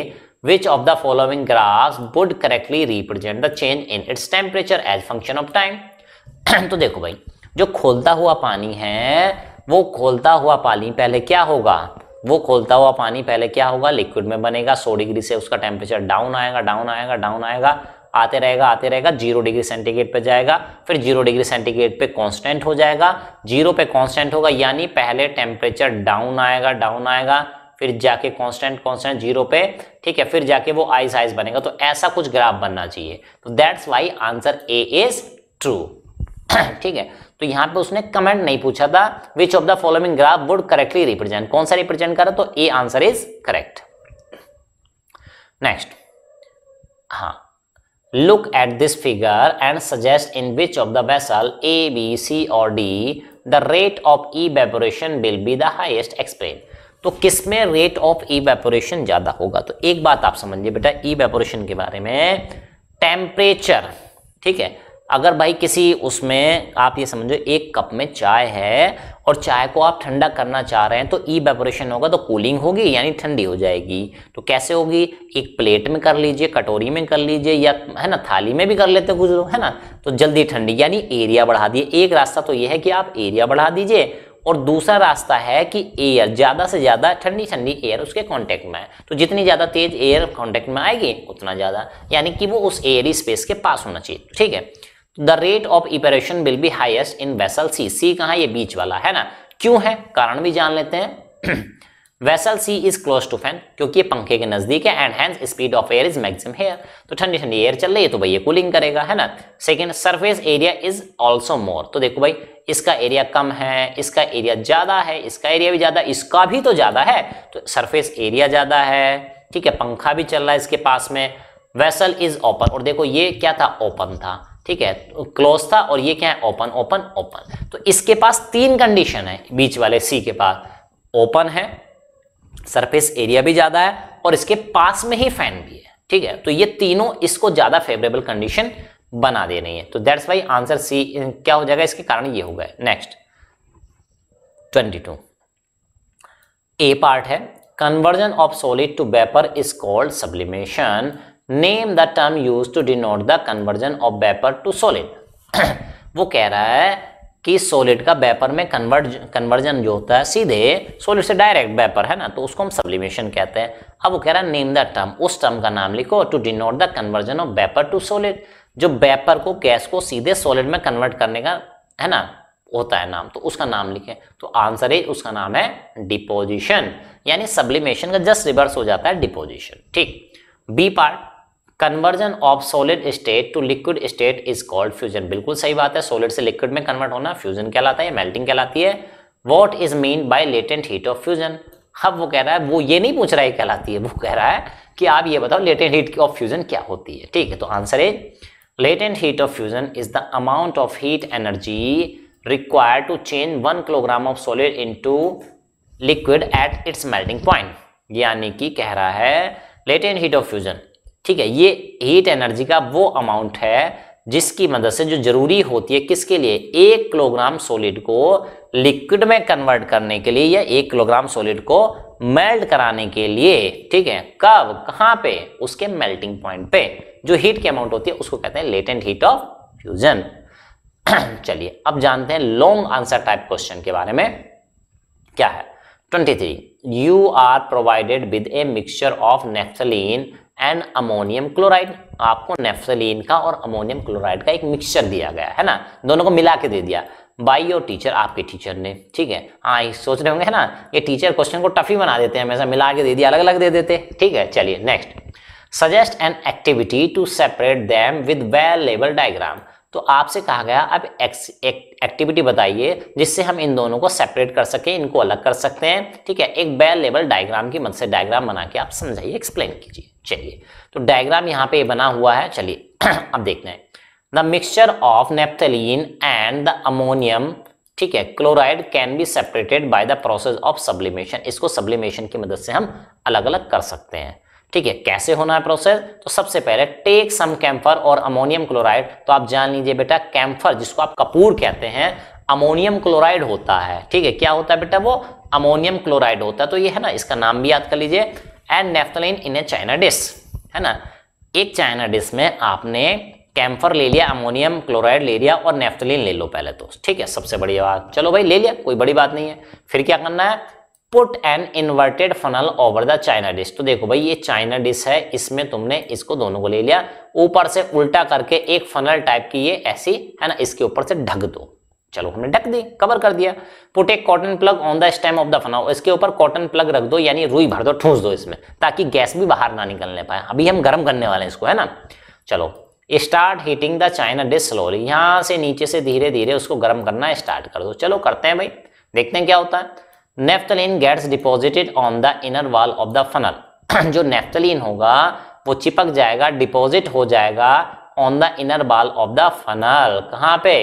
which of the following graph would correctly represent the change in its temperature as function of time तो देखो भाई जो खोलता हुआ पानी है वो खोलता हुआ पानी पहले क्या होगा वो खोलता हुआ पानी पहले क्या होगा लिक्विड में बनेगा सौ डिग्री से उसका टेम्परेचर डाउन आएगा डाउन आएगा डाउन आएगा आते रहेगा आते रहेगा जीरो डिग्री सेंटीग्रेड पे जाएगा फिर जीरो डिग्री सेंटीग्रेड पे कांस्टेंट हो जाएगा जीरो पे कांस्टेंट होगा यानी पहले टेम्परेचर डाउन आएगा डाउन आएगा फिर जाके कांस्टेंट कांस्टेंट जीरो पे ठीक है फिर जाके वो आइस आइस बनेगा तो ऐसा कुछ ग्राफ बनना चाहिए तो that's why answer A is true ठीक है तो यहाँ पे उसने कमेंट नहीं पूछा था which of the following graph would correctly represent कौन सा रिप्रेजेंट करा तो A answer is correct next हाँ look at this figure and suggest in which of the vessel A, B, C or D the rate of evaporation will be the highest. Explain. तो किस में rate of evaporation ज्यादा होगा तो एक बात आप समझिए बेटा इवेपोरेशन के बारे में टेम्परेचर ठीक है अगर भाई किसी उसमें आप ये समझो एक कप में चाय है और चाय को आप ठंडा करना चाह रहे हैं तो ई वेपोरेशन होगा तो कूलिंग होगी यानी ठंडी हो जाएगी तो कैसे होगी एक प्लेट में कर लीजिए कटोरी में कर लीजिए या है ना थाली में भी कर लेते गुजरो है ना तो जल्दी ठंडी यानी एरिया बढ़ा दिए एक रास्ता तो ये है कि आप एरिया बढ़ा दीजिए और दूसरा रास्ता है कि एयर ज़्यादा से ज़्यादा ठंडी ठंडी एयर उसके कांटेक्ट में है तो जितनी ज़्यादा तेज़ एयर कांटेक्ट में आएगी उतना ज़्यादा यानी कि वो उस एयरी स्पेस के पास होना चाहिए ठीक है the rate of evaporation will be highest in vessel C C कहा ये बीच वाला है ना क्यों है कारण भी जान लेते हैं vessel C is close to fan क्योंकि ये पंखे के नजदीक है and hence speed of air is maximum here तो ठंडी ठंडी एयर चल रही है तो भाई ये कूलिंग करेगा है ना second surface area is also more तो देखो भाई इसका एरिया कम है इसका एरिया ज्यादा है इसका एरिया भी ज्यादा इसका भी तो ज्यादा है तो सरफेस एरिया ज्यादा है ठीक है पंखा भी चल रहा है इसके पास में वेसल इज ओपन और देखो ये क्या था ओपन था ठीक है क्लोज तो था और ये क्या है ओपन ओपन ओपन तो इसके पास तीन कंडीशन है बीच वाले सी के पास ओपन है सरफेस एरिया भी ज्यादा है और इसके पास में ही फैन भी है ठीक है तो ये तीनों इसको ज्यादा फेवरेबल कंडीशन बना दे रही है तो दैट्स वाई आंसर सी क्या हो जाएगा इसके कारण ये होगा next twenty two A part है conversion of solid to vapour is called sublimation name the term use to denote the conversion of vapour to solid वो कह रहा है कि सोलिड का वेपर में कन्वर्ज कन्वर्जन जो होता है सीधे सोलिड से डायरेक्ट वेपर है ना तो उसको हम सब्लिमेशन कहते हैं अब वो कह रहा है नेम द टर्म उस टर्म का नाम लिखो to denote the conversion of vapour to solid जो वेपर को गैस को सीधे सोलिड में कन्वर्ट करने का है ना होता है नाम तो उसका नाम लिखे तो आंसर है उसका नाम है डिपोजिशन यानी सब्लिमेशन का जस्ट रिवर्स हो जाता है डिपोजिशन ठीक B part conversion of solid state to liquid state is called fusion बिल्कुल सही बात है सॉलिड से लिक्विड में कन्वर्ट होना फ्यूजन कहलाता है मेल्टिंग कहलाती है what is mean by latent heat of fusion अब वो कह रहा है वो ये नहीं पूछ रहा है कहलाती है वो कह रहा है कि आप ये बताओ लेटेंट हीट ऑफ फ्यूजन क्या होती है ठीक है तो आंसर है latent heat of fusion is the amount of heat energy require to change one kilogram of solid into liquid at its melting point यानी कि कह रहा है लेटेंट हीट ऑफ फ्यूजन ठीक है ये हीट एनर्जी का वो अमाउंट है जिसकी मदद से जो जरूरी होती है किसके लिए एक किलोग्राम सॉलिड को लिक्विड में कन्वर्ट करने के लिए या एक किलोग्राम सॉलिड को मेल्ट कराने के लिए ठीक है कब कहां पे उसके मेल्टिंग पॉइंट पे जो हीट की अमाउंट होती है उसको कहते हैं लेटेंट हीट ऑफ फ्यूजन चलिए अब जानते हैं लॉन्ग आंसर टाइप क्वेश्चन के बारे में क्या है twenty three you are provided with a mixture of naphthalene and ammonium chloride आपको नेफ्सलिन का और अमोनियम क्लोराइड का एक मिक्सचर दिया गया है ना दोनों को मिला के दे दिया बाई योर टीचर आपके टीचर ने ठीक है हाँ सोच रहे होंगे है ना ये टीचर क्वेश्चन को टफी बना देते हैं हमेशा मिला के दे दिया अलग अलग दे देते ठीक है चलिए next suggest an activity to separate them with well label diagram तो आपसे कहा गया अब एक्स एक, एक्टिविटी बताइए जिससे हम इन दोनों को सेपरेट कर सकें इनको अलग कर सकते हैं ठीक है एक बेल लेवल डायग्राम की मदद से डायग्राम बना के आप समझाइए एक्सप्लेन कीजिए चलिए तो डायग्राम यहाँ पे बना हुआ है चलिए अब देखते हैं the mixture of naphthalene and the ammonium ठीक है chloride can be separated by the process of sublimation इसको सब्लिमेशन की मदद से हम अलग अलग कर सकते हैं ठीक है कैसे होना है प्रोसेस तो सबसे पहले टेक सम कैम्फर और अमोनियम क्लोराइड तो आप जान लीजिए बेटा कैम्फर जिसको आप कपूर कहते हैं अमोनियम क्लोराइड होता है ठीक है क्या होता है बेटा वो अमोनियम क्लोराइड होता है तो ये है ना इसका नाम भी याद कर लीजिए and naphthalene in a china dish है ना एक चाइना डिश में आपने कैम्फर ले लिया अमोनियम क्लोराइड ले लिया और नेफ्थलिन ले लो पहले तो ठीक है सबसे बड़ी बात चलो भाई ले लिया कोई बड़ी बात नहीं है फिर क्या करना है put an inverted funnel over the china dish तो देखो भाई ये चाइना डिश है इसमें तुमने इसको दोनों को ले लिया ऊपर से उल्टा करके एक फनल टाइप की ये ऐसी है ना इसके ऊपर से ढक दो चलो हमने ढक दी कवर कर दिया पुट एक cotton plug on the stem of the funnel इसके ऊपर कॉटन प्लग रख दो यानी रुई भर दो ठूस दो इसमें ताकि गैस भी बाहर ना निकलने पाए अभी हम गर्म करने वाले हैं इसको है ना चलो start heating the china dish slowly यहाँ से नीचे से धीरे धीरे उसको गर्म करना स्टार्ट कर दो चलो करते हैं भाई देखते हैं क्या होता है naphthalene gets deposited on the inner wall of the funnel जो नेफ्थलिन होगा वो चिपक जाएगा डिपॉजिट हो जाएगा on the inner wall of the funnel कहाँ पे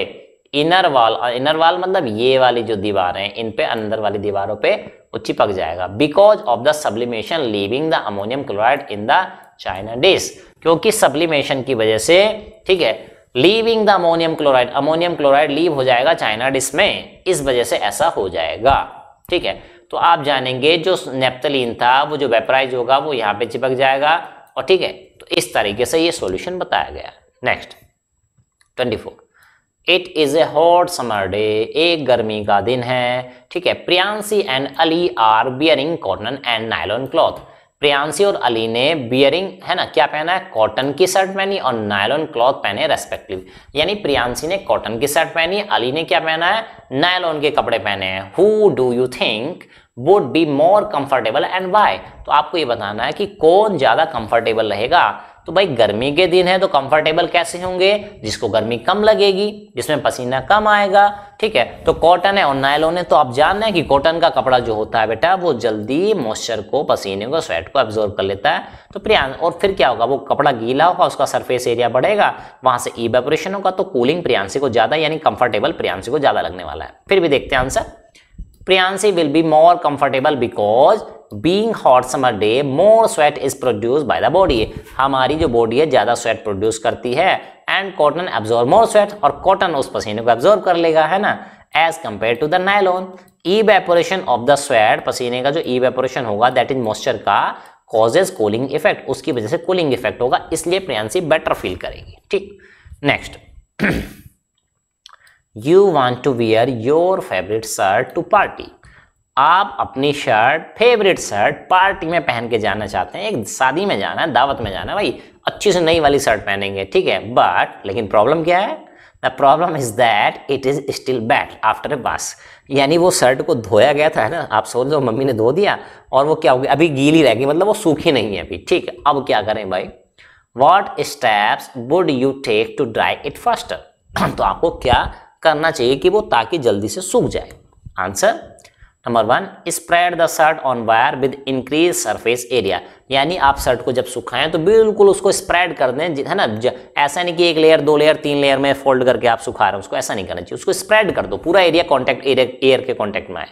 इनर वॉल इनर वॉल मतलब ये वाली जो दीवार है इन पे अंदर वाली दीवारों पे वो चिपक जाएगा because of the sublimation leaving the ammonium chloride in the china dish क्योंकि सब्लिमेशन की वजह से ठीक है leaving the ammonium chloride ammonium chloride leave हो जाएगा चाइना डिश में इस वजह से ऐसा हो जाएगा ठीक है तो आप जानेंगे जो नेपथलिन था वो जो वेपराइज होगा वो यहाँ पे चिपक जाएगा और ठीक है तो इस तरीके से ये सॉल्यूशन बताया गया next twenty four it is a hot summer day एक गर्मी का दिन है ठीक है Priyanshi and Ali are wearing cotton and nylon cloth Priyanshi और अली ने बियरिंग है ना क्या पहना है कॉटन की शर्ट पहनी और नायलॉन क्लॉथ पहने रेस्पेक्टिव यानी प्रियांशी ने कॉटन की शर्ट पहनी अली ने क्या पहना है नायलॉन के कपड़े पहने हैं who do you think would be more comfortable and why तो आपको ये बताना है कि कौन ज़्यादा कंफर्टेबल रहेगा तो भाई गर्मी के दिन है तो कंफर्टेबल कैसे होंगे जिसको गर्मी कम लगेगी जिसमें पसीना कम आएगा ठीक है तो कॉटन है और नायलोन है तो आप जान रहे हैं कि कॉटन का कपड़ा जो होता है बेटा वो जल्दी मॉइस्चर को पसीने को स्वेट को एब्जॉर्व कर लेता है तो प्रिया और फिर क्या होगा वो कपड़ा गीला होगा उसका सरफेस एरिया बढ़ेगा वहां से इवेपोरेशन होगा तो कूलिंग प्रियांशी को ज्यादा यानी कंफर्टेबल प्रियांशी को ज्यादा लगने वाला है फिर भी देखते हैं answer Priyanshi will be more comfortable because being hot summer day more sweat is produce by the body हमारी जो बॉडी है ज़्यादा स्वेट प्रोड्यूस करती है and cotton absorb more sweat और कॉटन उस पसीने को एब्जॉर्व कर लेगा है ना as compare to the evaporation of the sweat पसीने का जो ई वेपोरेशन होगा दैट इज मॉइस्चर का कॉजेज कूलिंग इफेक्ट उसकी वजह से कूलिंग इफेक्ट होगा इसलिए प्रियांशी बेटर फील करेगी ठीक next you want to wear your favourite shirt to party आप अपनी शर्ट फेवरेट शर्ट पार्टी में पहन के जाना चाहते हैं एक शादी में जाना है दावत में जाना है भाई अच्छी से नई वाली शर्ट पहनेंगे ठीक है बट लेकिन प्रॉब्लम क्या है the problem is that it is still bad after a wash यानी वो शर्ट को धोया गया था है ना आप सोच लो मम्मी ने धो दिया और वो क्या हो गया अभी गीली रहेगी मतलब वो सूखी नहीं है अभी ठीक है अब क्या करें भाई what steps would you take to dry it first तो आपको क्या करना चाहिए कि वो ताकि जल्दी से सूख जाए answer number one spread the shirt on wire with increase surface area यानी आप शर्ट को जब सुखाएं तो बिल्कुल उसको स्प्रेड कर दें है ना ऐसा नहीं कि एक लेयर दो लेयर तीन लेयर में फोल्ड करके आप सुखा रहे हैं उसको ऐसा नहीं करना चाहिए उसको स्प्रेड कर दो पूरा एरिया कॉन्टैक्ट एरिया एयर के कॉन्टैक्ट में आए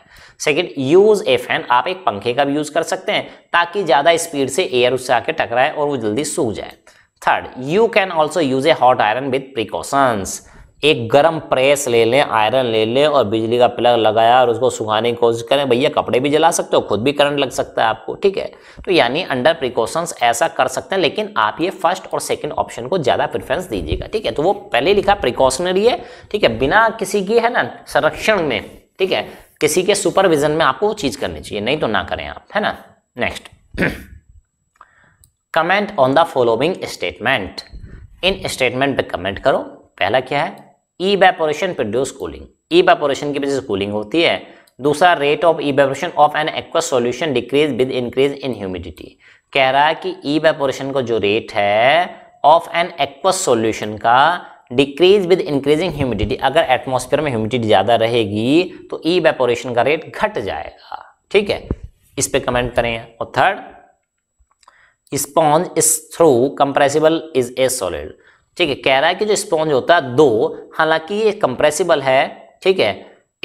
सेकेंड यूज ए फैन आप एक पंखे का भी यूज कर सकते हैं ताकि ज़्यादा स्पीड से एयर उससे आके टकराए और वो जल्दी सूख जाए third you can also use a hot iron with precautions एक गर्म प्रेस ले लें आयरन ले लें और बिजली का प्लग लगाया और उसको सुखाने की कोशिश करें भैया कपड़े भी जला सकते हो खुद भी करंट लग सकता है आपको ठीक है तो यानी अंडर प्रिकॉशंस ऐसा कर सकते हैं लेकिन आप ये फर्स्ट और सेकंड ऑप्शन को ज़्यादा प्रेफरेंस दीजिएगा ठीक है तो वो पहले लिखा प्रिकॉशनरी है ठीक है बिना किसी की है ना संरक्षण में ठीक है किसी के सुपरविजन में आपको वो चीज़ करनी चाहिए नहीं तो ना करें आप है ना next comment on the following statement इन स्टेटमेंट पर कमेंट करो पहला क्या है ईवेपोरेशन प्रोड्यूस कूलिंग ईवेपोरेशन की वजह से कूलिंग होती है दूसरा rate of evaporation of an aqua solution decrease with increase in humidity कह रहा है कि ईवेपोरेशन का जो रेट है ऑफ एन एक्वा सॉल्यूशन का डिक्रीज विद इंक्रीजिंग ह्यूमिडिटी अगर एटमोसफेयर में ह्यूमिडिटी ज़्यादा रहेगी तो ई का रेट घट जाएगा ठीक है इस पे कमेंट करें और third sponge is though compressible is a solid ठीक है कह रहा है कि जो स्पॉन्ज होता है दो हालांकि ये कंप्रेसिबल है ठीक है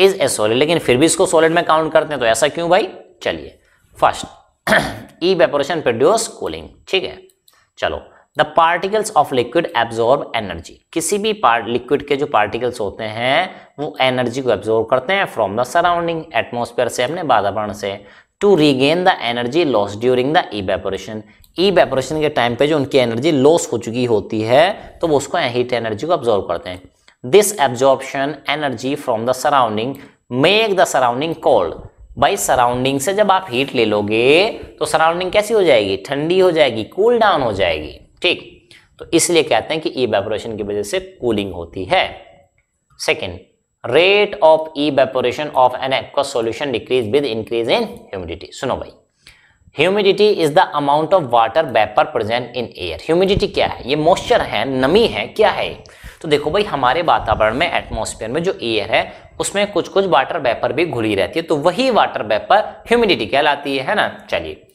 इज ए सॉलिड लेकिन फिर भी इसको सॉलिड में काउंट करते हैं तो ऐसा क्यों भाई चलिए first evaporation produce cooling ठीक है चलो the particles of liquid absorb energy किसी भी पार्ट लिक्विड के जो पार्टिकल्स होते हैं वो एनर्जी को एब्जॉर्ब करते हैं फ्रॉम द सराउंडिंग एटमोसफेयर से अपने वातावरण से to regain the energy loss during the evaporation evaporation के टाइम पे जो उनकी एनर्जी लॉस हो चुकी होती है तो वो उसको हीट एनर्जी को ऑब्जॉर्व करते हैं this absorption energy from the surrounding make the surrounding cold by surrounding से जब आप हीट ले लोगे तो सराउंडिंग कैसी हो जाएगी ठंडी हो जाएगी कूल डाउन हो जाएगी ठीक तो इसलिए कहते हैं कि वेपोरेशन की वजह से कूलिंग होती है second rate of evaporation of an aqua solution decrease with increase in humidity सुनो भाई humidity is the amount of water vapour present in air humidity क्या है ये मॉइस्चर है नमी है क्या है तो देखो भाई हमारे वातावरण में एटमोस्फेयर में जो एयर है उसमें कुछ कुछ वाटर वेपर भी घुली रहती है तो वही वाटर वेपर ह्यूमिडिटी कहलाती है, है ना चलिए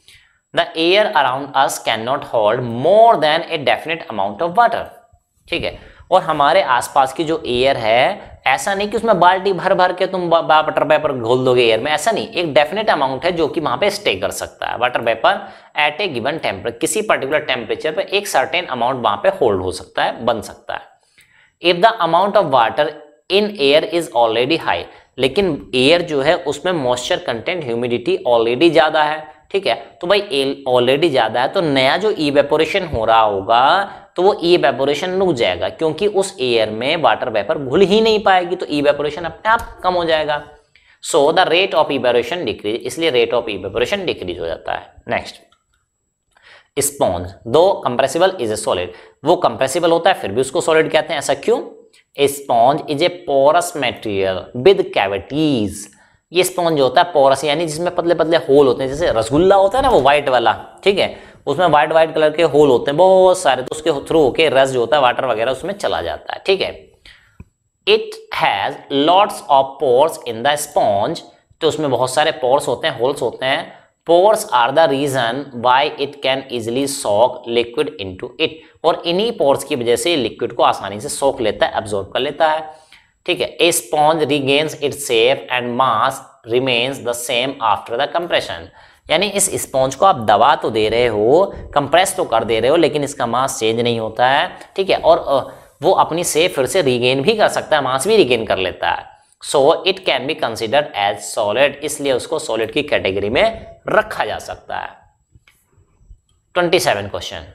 the air around us can not hold more than a definite amount of water ठीक है और हमारे आसपास की जो एयर है ऐसा नहीं कि उसमें बाल्टी भर भर के तुम वाटर पेपर घोल दोगे एयर में ऐसा नहीं एक डेफिनेट अमाउंट है जो कि वहां पे स्टे कर सकता है water vapour at a given temperature किसी पर्टिकुलर टेम्परेचर पर एक सर्टेन अमाउंट वहां पे होल्ड हो सकता है बन सकता है if the amount of water in air is already high लेकिन एयर जो है उसमें मॉइस्चर कंटेंट ह्यूमिडिटी ऑलरेडी ज्यादा है ठीक है तो भाई ऑलरेडी ज्यादा है तो नया जो इवेपोरेशन हो रहा होगा तो वो ई वेपोरेशन रुक जाएगा क्योंकि उस एयर में वाटर वेपर घुल ही नहीं पाएगी तो ई वेपोरेशन अपने आप कम हो जाएगा so the rate of evaporation decrease इसलिए रेट ऑफ इवेपोरेशन डिक्रीज हो जाता है next sponge though compressible is a solid वो कंप्रेसिबल होता है फिर भी उसको सॉलिड कहते हैं ऐसा क्यों sponge is a porous material with cavities ये स्पॉन्ज होता है पोरस यानी जिसमें पतले पतले होल होते हैं जैसे रसगुल्ला होता है ना वो व्हाइट वाला ठीक है उसमें व्हाइट व्हाइट कलर के होल होते हैं बहुत सारे तो उसके थ्रू होके रस जो होता है वाटर वगैरह उसमें चला जाता है ठीक है it has lots of pores in the sponge तो उसमें बहुत सारे पोर्स होते हैं होल्स होते हैं pores are the reason why it can easily soak liquid into it और इन्हीं पोर्स की वजह से लिक्विड को आसानी से सोख लेता है एब्जॉर्ब कर लेता है ठीक है a sponge regains it shape and mass remains the same after the compression यानी इस स्पॉन्ज को आप दबा तो दे रहे हो कंप्रेस तो कर दे रहे हो लेकिन इसका मास चेंज नहीं होता है ठीक है और वो अपनी से फिर से रिगेन भी कर सकता है मास भी रिगेन कर लेता है so it can be considered as solid इसलिए उसको सॉलिड की कैटेगरी में रखा जा सकता है twenty seven question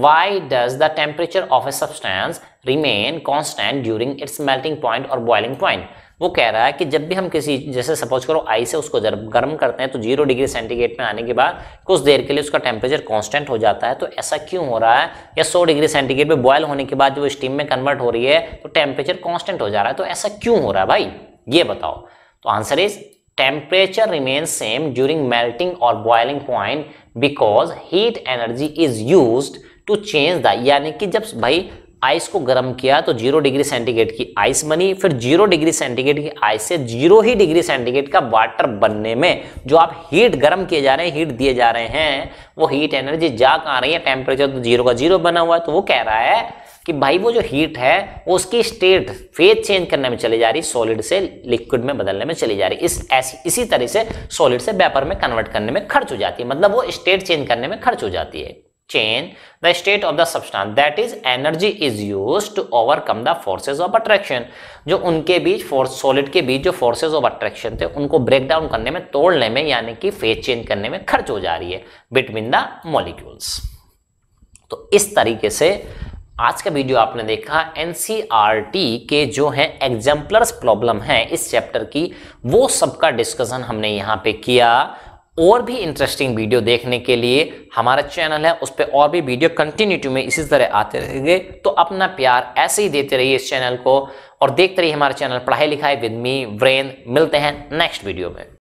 why does the temperature of a substance remain constant during its melting point और बॉइलिंग पॉइंट वो कह रहा है कि जब भी हम किसी जैसे सपोज करो आई से उसको गर्म करते हैं तो जीरो डिग्री सेंटीग्रेड में आने के बाद कुछ देर के लिए उसका टेम्परेचर कांस्टेंट हो जाता है तो ऐसा क्यों हो रहा है या सौ डिग्री सेंटीग्रेड में बॉयल होने के बाद जो स्टीम में कन्वर्ट हो रही है तो टेम्परेचर कॉन्स्टेंट हो जा रहा है तो ऐसा क्यों हो रहा है भाई ये बताओ तो answer is temperature remain same during melting और boiling point because heat energy is use to change the यानी कि जब भाई आइस को गर्म किया तो जीरो डिग्री सेंटीग्रेड की आइस बनी फिर जीरो डिग्री सेंटीग्रेड की आइस से जीरो ही डिग्री सेंटीग्रेड का वाटर बनने में जो आप हीट गर्म किए जा रहे हैं हीट दिए जा रहे हैं वो हीट एनर्जी जा कहाँ रही है टेम्परेचर तो जीरो का जीरो बना हुआ है तो वो कह रहा है कि भाई वो जो हीट है उसकी स्टेट फेज चेंज करने में चली जा रही सॉलिड से लिक्विड में बदलने में चली जा रही इस ऐसी इसी तरह से सॉलिड से वेपर में कन्वर्ट करने में खर्च हो जाती है मतलब वो स्टेट चेंज करने में खर्च हो जाती है change the state of the substance that is energy is used to overcome the forces of attraction जो उनके बीच फोर्स सॉलिड के बीच जो फोर्सेस ऑफ अट्रैक्शन थे उनको ब्रेक डाउन करने में तोड़ने में यानी कि फेज चेंज करने में खर्च हो जा रही है बिटवीन द मॉलिक्यूल्स तो इस तरीके से आज का वीडियो आपने देखा एनसीईआरटी e के जो है एग्जाम्पलर्स प्रॉब्लम है इस चैप्टर की वो सबका डिस्कशन हमने यहाँ पे किया और भी इंटरेस्टिंग वीडियो देखने के लिए हमारा चैनल है उस पर और भी वीडियो कंटिन्यूटी में इसी तरह आते रहेंगे तो अपना प्यार ऐसे ही देते रहिए इस चैनल को और देखते रहिए हमारा चैनल पढ़ाई लिखाई विद मी ब्रेन मिलते हैं नेक्स्ट वीडियो में